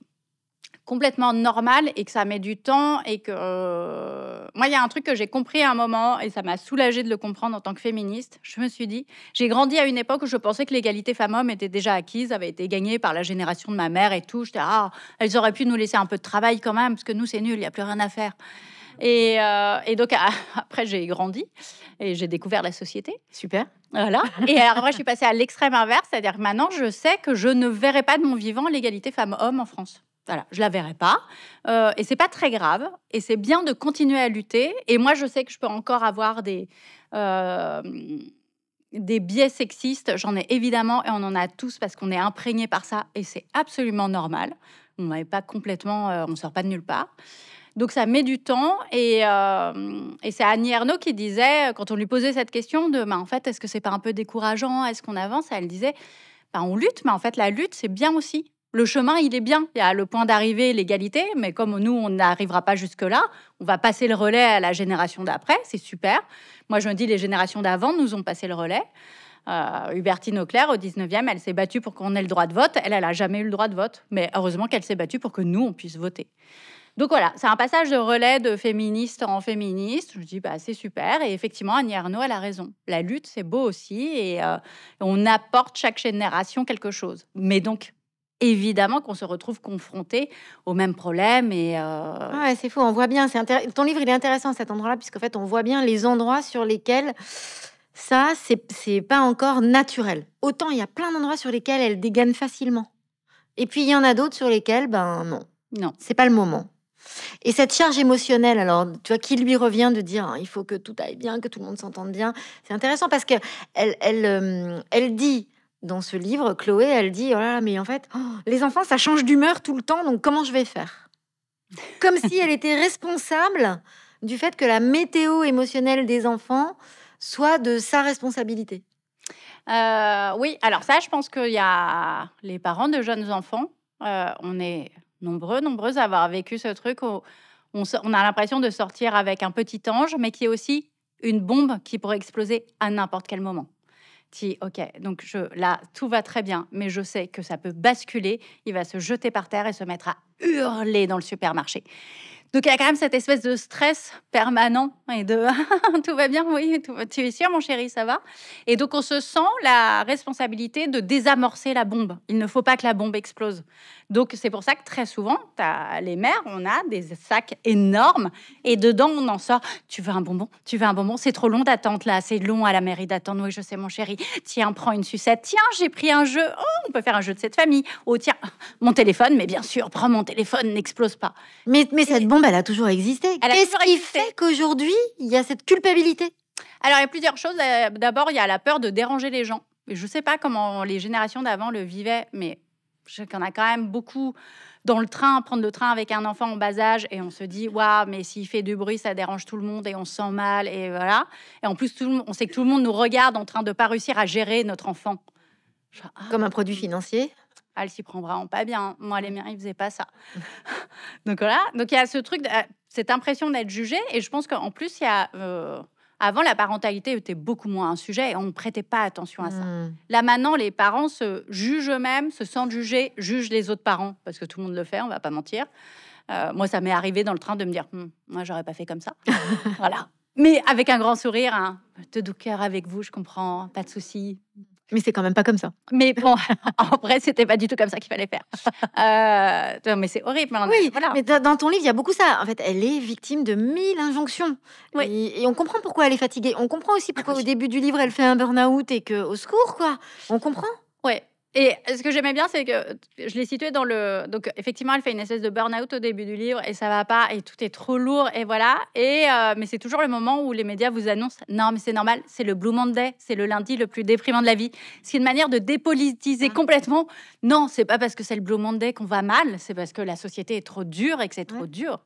complètement normal et que ça met du temps et que euh, moi il y a un truc que j'ai compris à un moment et ça m'a soulagé de le comprendre en tant que féministe. Je me suis dit, j'ai grandi à une époque où je pensais que l'égalité femme homme était déjà acquise, avait été gagnée par la génération de ma mère et tout. J'étais ah, elles auraient pu nous laisser un peu de travail quand même parce que nous c'est nul, il n'y a plus rien à faire. Et, euh, et, donc, ah, (laughs) après, j'ai grandi et j'ai découvert la société. Super. Voilà. Et alors, après, je suis passée à l'extrême inverse, c'est-à-dire maintenant, je sais que je ne verrai pas de mon vivant l'égalité femme homme en France. Voilà, je la verrai pas. Euh, et c'est pas très grave. Et c'est bien de continuer à lutter. Et moi, je sais que je peux encore avoir des, euh, des biais sexistes. J'en ai évidemment, et on en a tous parce qu'on est imprégné par ça. Et c'est absolument normal. On n'est pas complètement, euh, on sort pas de nulle part. Donc ça met du temps. Euh, et, c'est Annie Ernaux qui disait, quand on lui posait cette question de, bah, en fait, est-ce que c'est pas un peu décourageant Est-ce qu'on avance Elle disait, bah, on lutte, mais en fait, la lutte, c'est bien aussi le chemin, il est bien. Il y a le point d'arrivée, l'égalité, mais comme nous, on n'arrivera pas jusque-là, on va passer le relais à la génération d'après, c'est super. Moi, je me dis, les générations d'avant nous ont passé le relais. Euh, Hubertine Auclair, au 19e, elle s'est battue pour qu'on ait le droit de vote. Elle, elle n'a jamais eu le droit de vote, mais heureusement qu'elle s'est battue pour que nous, on puisse voter. Donc voilà, c'est un passage de relais de féministe en féministe. Je dis, bah, c'est super. Et effectivement, Annie Arnaud, elle a raison. La lutte, c'est beau aussi. Et euh, on apporte chaque génération quelque chose. Mais donc, évidemment qu'on se retrouve confronté aux mêmes problèmes. Et euh, ah ouais, c'est faux, on voit bien. C'est Ton livre, il est intéressant à cet endroit-là, puisqu'en fait, on voit bien les endroits sur lesquels ça, c'est pas encore naturel. Autant il y a plein d'endroits sur lesquels elle dégagne facilement. Et puis, il y en a d'autres sur lesquels, ben non. Non. C'est pas le moment. Et cette charge émotionnelle, alors, tu vois, qui lui revient de dire hein, il faut que tout aille bien, que tout le monde s'entende bien, c'est intéressant parce que elle, elle, euh, elle dit dans ce livre, Chloé, elle dit Oh là là, mais en fait, oh, les enfants, ça change d'humeur tout le temps, donc comment je vais faire Comme si elle était responsable du fait que la météo émotionnelle des enfants soit de sa responsabilité. Euh, oui, alors ça, je pense qu'il y a les parents de jeunes enfants. Euh, on est nombreux, nombreuses à avoir vécu ce truc. Où on a l'impression de sortir avec un petit ange, mais qui est aussi une bombe qui pourrait exploser à n'importe quel moment ok, donc je, là tout va très bien, mais je sais que ça peut basculer, il va se jeter par terre et se mettre à hurler dans le supermarché. Donc il y a quand même cette espèce de stress permanent hein, et de (laughs) tout va bien, oui, tout va, tu es sûr mon chéri, ça va. Et donc on se sent la responsabilité de désamorcer la bombe. Il ne faut pas que la bombe explose. Donc c'est pour ça que très souvent, as les mères, on a des sacs énormes et dedans on en sort. Tu veux un bonbon Tu veux un bonbon C'est trop long d'attente là, c'est long à la mairie d'attendre. Oui, je sais mon chéri. Tiens, prends une sucette. Tiens, j'ai pris un jeu. Oh, on peut faire un jeu de cette famille. Oh tiens, mon téléphone. Mais bien sûr, prends mon téléphone, n'explose pas. Mais mais cette bombe bah, elle a toujours existé. Qu'est-ce qui fait qu'aujourd'hui, il y a cette culpabilité Alors, il y a plusieurs choses. Euh, d'abord, il y a la peur de déranger les gens. Je ne sais pas comment les générations d'avant le vivaient, mais je sais qu'on a quand même beaucoup dans le train, prendre le train avec un enfant en bas âge et on se dit waouh, mais s'il fait du bruit, ça dérange tout le monde et on se sent mal et voilà. Et en plus, on sait que tout le monde nous regarde en train de ne pas réussir à gérer notre enfant. Ah. Comme un produit financier elle s'y prend vraiment pas bien. Moi, les miens, ils faisaient pas ça. (laughs) donc voilà. Donc il y a ce truc, euh, cette impression d'être jugé. Et je pense qu'en plus, il y a. Euh, avant, la parentalité était beaucoup moins un sujet et on ne prêtait pas attention à ça. Hmm. Là, maintenant, les parents se jugent eux-mêmes, se sentent jugés, jugent les autres parents, parce que tout le monde le fait, on va pas mentir. Euh, moi, ça m'est arrivé dans le train de me dire, moi, hum, moi, j'aurais pas fait comme ça. (laughs) voilà. Mais avec un grand sourire, hein. De doux coeur avec vous, je comprends, pas de souci. Mais c'est quand même pas comme ça. Mais bon, (laughs) en vrai, c'était pas du tout comme ça qu'il fallait faire. Euh, mais c'est horrible. Hein, oui, mais dans ton livre, il y a beaucoup ça. En fait, elle est victime de mille injonctions. Oui. Et, on comprend pourquoi elle est fatiguée. On comprend aussi pourquoi au début du livre, elle fait un burn-out et que, au secours, quoi. On comprend. Ouais, et ce que j'aimais bien, c'est que je l'ai situé dans le. Donc, effectivement, elle fait une espèce de burn-out au début du livre et ça va pas et tout est trop lourd et voilà. Et euh, mais c'est toujours le moment où les médias vous annoncent non, mais c'est normal, c'est le Blue Monday, c'est le lundi le plus déprimant de la vie. C'est une manière de dépolitiser ah. complètement. Non, c'est pas parce que c'est le Blue Monday qu'on va mal, c'est parce que la société est trop dure et que c'est trop dur.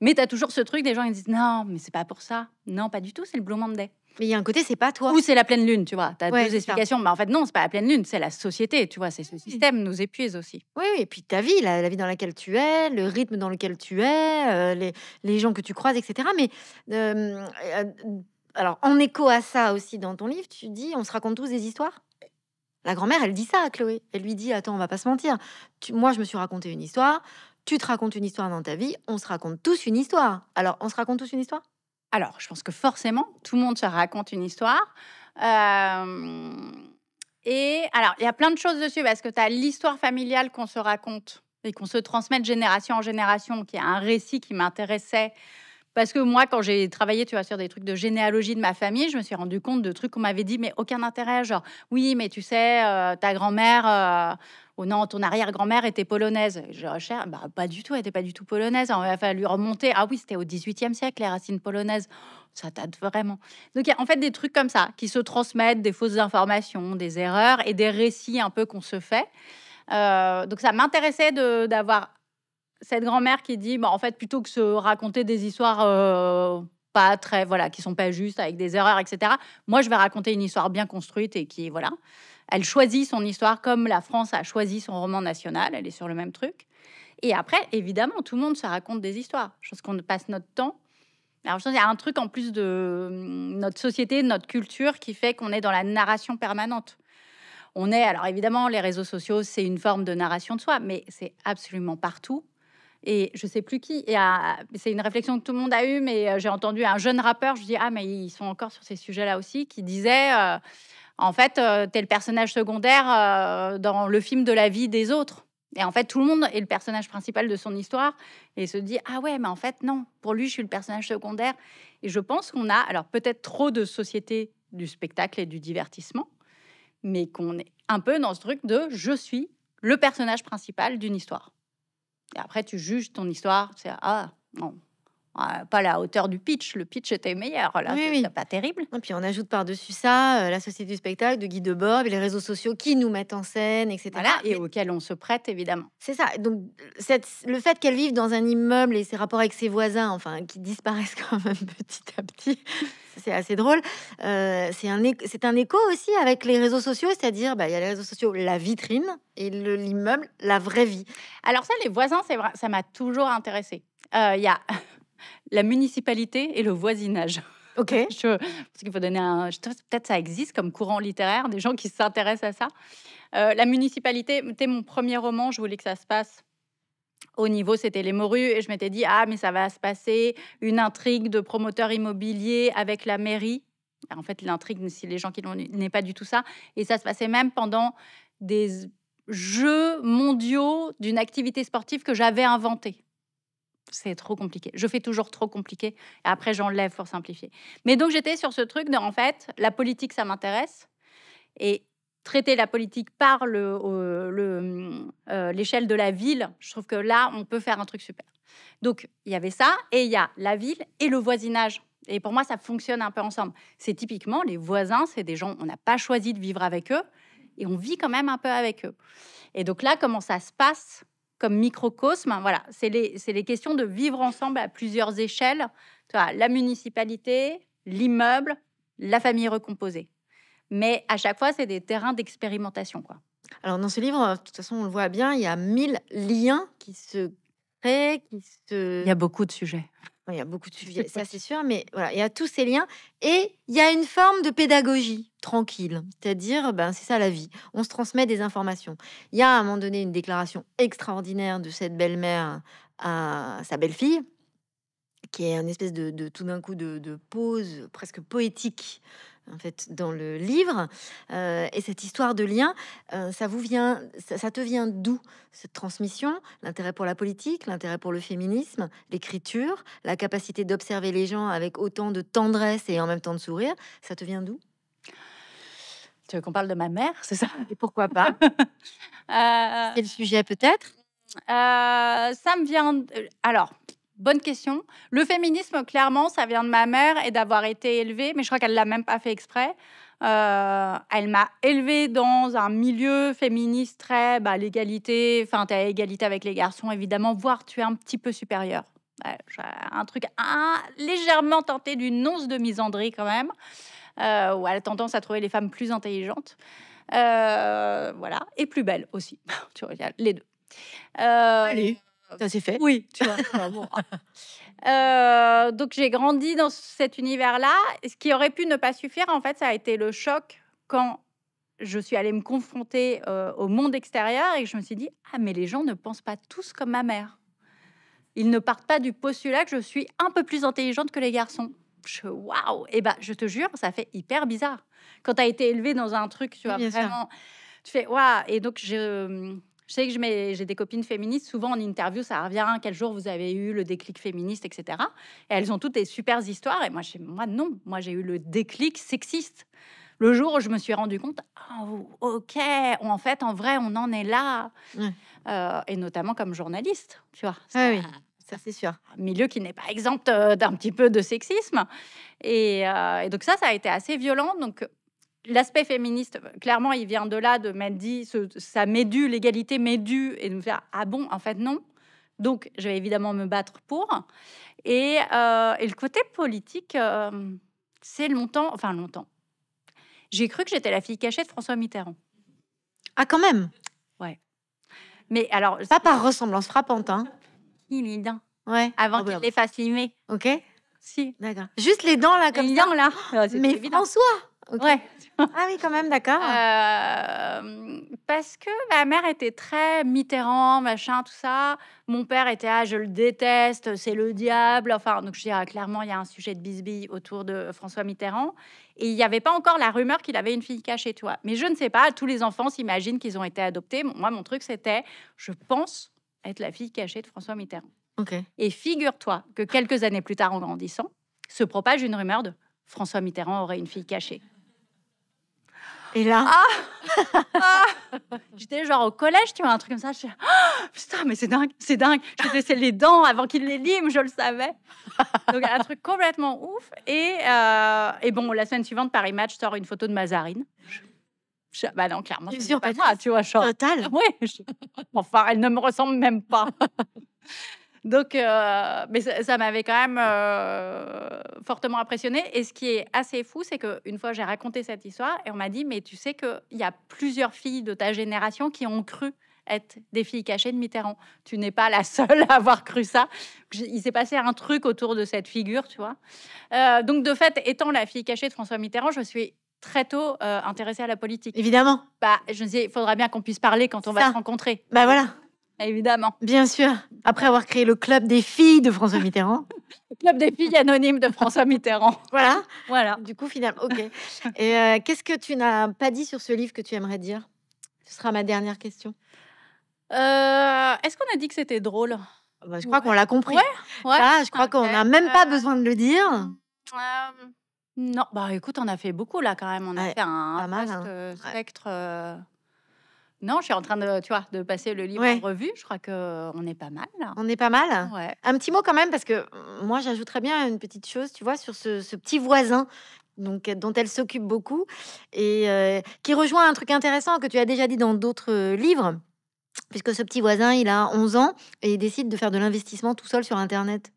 Mais tu as toujours ce truc des gens qui disent non, mais c'est pas pour ça. Non, pas du tout, c'est le Blue Monday. Mais il y a un côté, c'est pas toi. Ou c'est la pleine lune, tu vois. Tu as deux explications. Mais bah, en fait, non, c'est pas la pleine lune, c'est la société, tu vois. C'est ce système nous épuise aussi. Oui, oui, et puis ta vie, la, vie dans laquelle tu es, le rythme dans lequel tu es, euh, les, gens que tu croises, etc. Mais. Euh, euh, alors, en écho à ça aussi dans ton livre, tu dis on se raconte tous des histoires La grand-mère, elle dit ça à Chloé. Elle lui dit Attends, on va pas se mentir. moi, je me suis raconté une histoire. Tu te racontes une histoire dans ta vie. On se raconte tous une histoire. Alors, on se raconte tous une histoire alors, je pense que forcément, tout le monde se raconte une histoire. Euh, et alors, il y a plein de choses dessus, parce que tu as l'histoire familiale qu'on se raconte et qu'on se transmet de génération en génération, qui a un récit qui m'intéressait. Parce que moi, quand j'ai travaillé, tu vois, sur des trucs de généalogie de ma famille, je me suis rendu compte de trucs qu'on m'avait dit, mais aucun intérêt. Genre, oui, mais tu sais, euh, ta grand-mère, euh, non, ton arrière-grand-mère était polonaise. Je recherche, bah, pas du tout, elle n'était pas du tout polonaise. On hein. va fallu remonter. Ah oui, c'était au 18e siècle, les racines polonaises. Ça date vraiment. Donc il y a en fait des trucs comme ça qui se transmettent, des fausses informations, des erreurs et des récits un peu qu'on se fait. Euh, donc ça m'intéressait d'avoir cette grand-mère qui dit, bah, en fait, plutôt que se raconter des histoires euh, pas très, voilà, qui sont pas justes, avec des erreurs, etc., moi, je vais raconter une histoire bien construite et qui, voilà. Elle choisit son histoire comme la France a choisi son roman national, elle est sur le même truc. Et après, évidemment, tout le monde se raconte des histoires. Je pense qu'on passe notre temps. Alors, je pense y a un truc en plus de hum, notre société, de notre culture, qui fait qu'on est dans la narration permanente. On est, alors évidemment, les réseaux sociaux, c'est une forme de narration de soi, mais c'est absolument partout. Et je sais plus qui. Et ah, c'est une réflexion que tout le monde a eue, mais euh, j'ai entendu un jeune rappeur, je dis ah mais ils sont encore sur ces sujets-là aussi, qui disait euh, en fait, euh, tu es le personnage secondaire euh, dans le film de la vie des autres. Et en fait, tout le monde est le personnage principal de son histoire et se dit Ah ouais, mais en fait, non, pour lui, je suis le personnage secondaire. Et je pense qu'on a, alors peut-être trop de société du spectacle et du divertissement, mais qu'on est un peu dans ce truc de Je suis le personnage principal d'une histoire. Et après, tu juges ton histoire, c'est Ah, non, euh, pas à la hauteur du pitch. Le pitch était meilleur. Là, pas terrible. Et ah, puis on ajoute par-dessus ça euh, la société du spectacle, de Guy Debord, et les réseaux sociaux qui nous mettent en scène, etc. et auxquels on se prête évidemment. C'est ça. Donc le fait qu'elle vive dans un immeuble et ses rapports avec ses voisins, enfin, qui disparaissent (laughs) quand même petit à petit. (laughs) c'est assez drôle. Euh, c'est un, c'est un écho aussi avec les réseaux sociaux, c'est-à-dire bah, il y a les réseaux sociaux, la vitrine et l'immeuble, la vraie vie. Alors ça, les voisins, c'est vrai, ça m'a toujours intéressé Il y a la municipalité et le voisinage. Ok. (laughs) Je, parce qu'il faut donner un. Peut-être ça existe comme courant littéraire, des gens qui s'intéressent à ça. Euh, la municipalité, c'était mon premier roman, je voulais que ça se passe au niveau, c'était les morues. Et je m'étais dit, ah, mais ça va se passer une intrigue de promoteur immobilier avec la mairie. En fait, l'intrigue, si les gens qui l'ont n'est pas du tout ça. Et ça se passait même pendant des Jeux mondiaux d'une activité sportive que j'avais inventée c'est trop compliqué. Je fais toujours trop compliqué. Et après, j'enlève pour simplifier. Mais donc, j'étais sur ce truc de, en fait, la politique, ça m'intéresse. Et traiter la politique par le, euh, euh, l'échelle de la ville, je trouve que là, on peut faire un truc super. Donc, il y avait ça, et il y a la ville et le voisinage. Et pour moi, ça fonctionne un peu ensemble. C'est typiquement les voisins, c'est des gens, on n'a pas choisi de vivre avec eux, et on vit quand même un peu avec eux. Et donc là, comment ça se passe comme microcosme. Hein, voilà, c'est les, les, questions de vivre ensemble à plusieurs échelles. La municipalité, l'immeuble, la famille recomposée. Mais à chaque fois, c'est des terrains d'expérimentation. quoi. Alors dans ce livre, de toute façon, on le voit bien, il y a mille liens qui se créent, qui se... Il y a beaucoup de sujets. Il y a beaucoup de sujets, ça c'est sûr, mais voilà, il y a tous ces liens et il y a une forme de pédagogie tranquille, c'est-à-dire, ben c'est ça la vie. On se transmet des informations. Il y a à un moment donné une déclaration extraordinaire de cette belle-mère à sa belle-fille, qui est une espèce de, tout d'un coup de, de, pause presque poétique en fait dans le livre. Euh, et cette histoire de lien, euh, ça vous vient, ça, te vient d'où cette transmission L'intérêt pour la politique, l'intérêt pour le féminisme, l'écriture, la capacité d'observer les gens avec autant de tendresse et en même temps de sourire, ça te vient d'où tu veux qu'on parle de ma mère, c'est ça Et pourquoi pas (laughs) C'est le sujet peut-être euh, ça me vient. Alors, Bonne question. Le féminisme, clairement, ça vient de ma mère et d'avoir été élevée, mais je crois qu'elle l'a même pas fait exprès. Euh, elle m'a élevée dans un milieu féministe très bah, l'égalité, enfin, tu as égalité avec les garçons, évidemment, voire tu es un petit peu supérieur. un truc légèrement tenté d'une once de misandrie, quand même, euh, où elle a tendance à trouver les femmes plus intelligentes. Euh, voilà, et plus belles aussi. (laughs) tu les deux. Allez. Ça s'est fait. Oui, tu vois. (laughs) Ah bon. Euh, donc j'ai grandi dans cet univers-là. Ce qui aurait pu ne pas suffire, en fait, ça a été le choc quand je suis allée me confronter euh, au monde extérieur et je me suis dit ah mais les gens ne pensent pas tous comme ma mère. Ils ne partent pas du postulat que je suis un peu plus intelligente que les garçons. Waouh Et eh ben je te jure, ça fait hyper bizarre. Quand tu as été élevée dans un truc, tu vois vraiment, tu fais waouh. Et donc je je sais que j'ai des copines féministes, souvent en interview, ça revient, quel jour vous avez eu le déclic féministe, etc. Et elles ont toutes des supers histoires, et moi, chez moi non, moi j'ai eu le déclic sexiste. Le jour où je me suis rendu compte, oh, ok, en fait, en vrai, on en est là. Euh, et notamment comme journaliste, tu vois. Ah ça c'est sûr. Un milieu qui n'est pas exempt euh, d'un petit peu de sexisme. Et, euh, et, donc ça, ça a été assez violent. Donc l'aspect féministe, clairement, il vient de là, de m'a dit, ça m'est dû, l'égalité m'est due, et de me faire, ah bon, en fait, non. Donc, je vais évidemment me battre pour. Et, euh, et le côté politique, euh, c'est longtemps, enfin longtemps. J'ai cru que j'étais la fille cachée de François Mitterrand. Ah, quand même Ouais. Mais alors... Pas par ressemblance frappante, hein Il est Ouais. Avant ah qu'il ah les fasse limer. OK Si. D'accord. Juste les dents, là, comme les ça. dents, là. Ah, Mais en soi. Ouais. (laughs) Ah oui, quand même, d'accord. Euh, parce que ma mère était très Mitterrand, machin, tout ça. Mon père était ah, je le déteste, c'est le diable. Enfin, donc je dirais clairement, il y a un sujet de bisbille autour de François Mitterrand. Et il n'y avait pas encore la rumeur qu'il avait une fille cachée, toi. Mais je ne sais pas, tous les enfants s'imaginent qu'ils ont été adoptés. Moi, mon truc, c'était je pense être la fille cachée de François Mitterrand. Et figure-toi que quelques années plus tard, en grandissant, se propage une rumeur de François Mitterrand aurait une fille cachée. Et là. Ah ah J'étais genre au collège, tu vois, un truc comme ça. Je suis, oh, putain, mais c'est dingue, c'est dingue. Je te les dents avant qu'il les lime, je le savais. Donc, un truc complètement ouf. Et, euh, bon, la semaine suivante, Paris Match sort une photo de Mazarine. bah non, clairement. je pas moi, tu vois. Total. Oui. enfin, elle ne me ressemble même pas. Donc, euh, mais ça, m'avait quand même euh, fortement impressionné. Et ce qui est assez fou, c'est qu'une fois, j'ai raconté cette histoire et on m'a dit, mais tu sais qu'il y a plusieurs filles de ta génération qui ont cru être des filles cachées de Mitterrand. Tu n'es pas la seule à avoir cru ça. Il s'est passé un truc autour de cette figure, tu vois. Euh, donc, de fait, étant la fille cachée de François Mitterrand, je suis très tôt intéressée à la politique. Évidemment. Bah, je me disais, il faudra bien qu'on puisse parler quand on va se rencontrer. Bah voilà. Évidemment. Bien sûr. Après avoir créé le club des filles de François Mitterrand. le (laughs) club des filles anonymes de François Mitterrand. voilà. Voilà. Du coup, finalement, ok. Et euh, qu'est-ce que tu n'as pas dit sur ce livre que tu aimerais dire Ce sera ma dernière question. Euh, est-ce qu'on a dit que c'était drôle bah, Je crois qu'on l'a compris. Ouais, ah, je crois qu'on n'a même pas euh, besoin de le dire. Non, bah écoute, on a fait beaucoup là quand même. On a fait un, hein. spectre non, je suis en train de, tu vois, de passer le livre en revue. Je crois qu'on est pas mal. Hein. On est pas mal. Ouais. Un petit mot quand même, parce que euh, moi, j'ajouterais bien une petite chose, tu vois, sur ce, petit voisin donc, dont elle s'occupe beaucoup et euh, qui rejoint un truc intéressant que tu as déjà dit dans d'autres euh, livres, puisque ce petit voisin, il a 11 ans et il décide de faire de l'investissement tout seul sur Internet.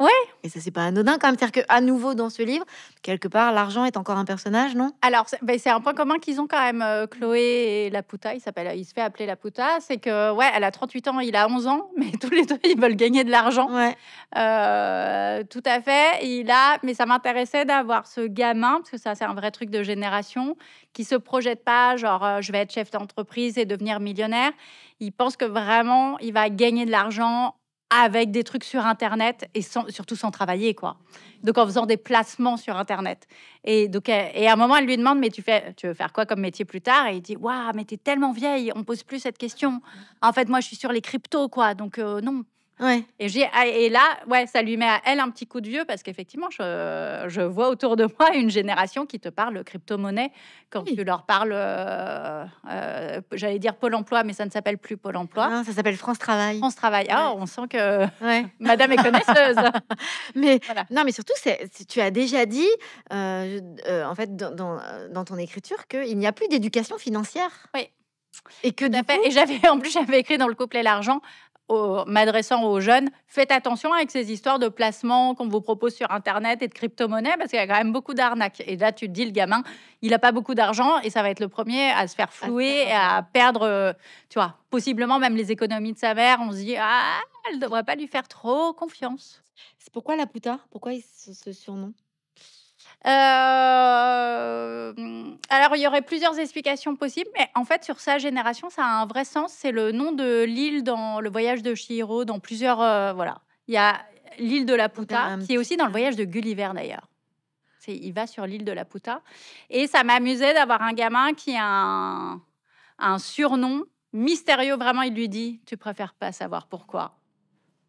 Ouais. Et ça, c'est pas anodin quand même. C'est-à-dire qu'à nouveau, dans ce livre, quelque part, l'argent est encore un personnage, non Alors, ben, c'est un point commun qu'ils ont quand même, euh, Chloé et Laputa. Il, s'appelle, il se fait appeler Laputa. C'est que, ouais, elle a 38 ans, il a 11 ans, (laughs) mais tous les deux, ils veulent gagner de l'argent. Ouais. Euh, tout à fait. Il a, mais ça m'intéressait d'avoir ce gamin, parce que ça, c'est un vrai truc de génération, qui se projette pas, genre, euh, je vais être chef d'entreprise et devenir millionnaire. Il pense que vraiment, il va gagner de l'argent avec des trucs sur Internet et surtout sans travailler, quoi. Donc en faisant des placements sur Internet. Et donc et à un moment, elle lui demande mais tu fais, tu veux faire quoi comme métier plus tard Et il dit waouh, mais t'es tellement vieille, on pose plus cette question. En fait, moi, je suis sur les cryptos, quoi. Donc euh, non. Et, j'ai, ah, et là, ouais, ça lui met à elle un petit coup de vieux parce qu'effectivement, je, je vois autour de moi une génération qui te parle crypto-monnaie quand tu leur parles, euh, euh, j'allais dire Pôle emploi, mais ça ne s'appelle plus Pôle emploi. Ah, ça s'appelle France Travail. France Travail. Ah, on sent que (laughs) madame est connaisseuse. (laughs) mais non, mais surtout, c'est, tu as déjà dit, euh, en fait, dans, dans, ton écriture, qu'il n'y a plus d'éducation financière. Oui. Et que coup... et j'avais en plus j'avais écrit dans le couplet l'argent m'adressant aux jeunes, faites attention avec ces histoires de placements qu'on vous propose sur Internet et de crypto-monnaies, parce qu'il y a quand même beaucoup d'arnaques. Et là, tu te dis, le gamin, il n'a pas beaucoup d'argent et ça va être le premier à se faire flouer et à perdre, tu vois, possiblement même les économies de sa mère. On se dit, ah, elle ne devrait pas lui faire trop confiance. C'est pourquoi la Poutard Pourquoi ce surnom euh, alors, il y aurait plusieurs explications possibles, mais en fait, sur sa génération, ça a un vrai sens. C'est le nom de l'île dans le voyage de Shiro dans plusieurs. Euh, voilà. Il y a l'île de la Puta, qui est aussi dans le voyage de Gulliver d'ailleurs. Il va sur l'île de la Puta. Et ça m'amusait d'avoir un gamin qui a un surnom mystérieux. Vraiment, il lui dit Tu préfères pas savoir pourquoi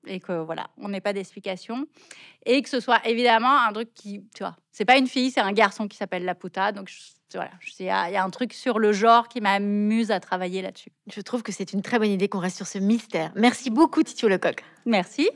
et que voilà, on n'est pas d'explication et que ce soit évidemment un truc qui, tu vois, c'est pas une fille, c'est un garçon qui s'appelle Laputa, donc voilà, ah, il y, y, a un truc sur le genre qui m'amuse à travailler là-dessus. Je trouve que c'est une très bonne idée qu'on reste sur ce mystère. Merci beaucoup Titio Lecoq. Merci.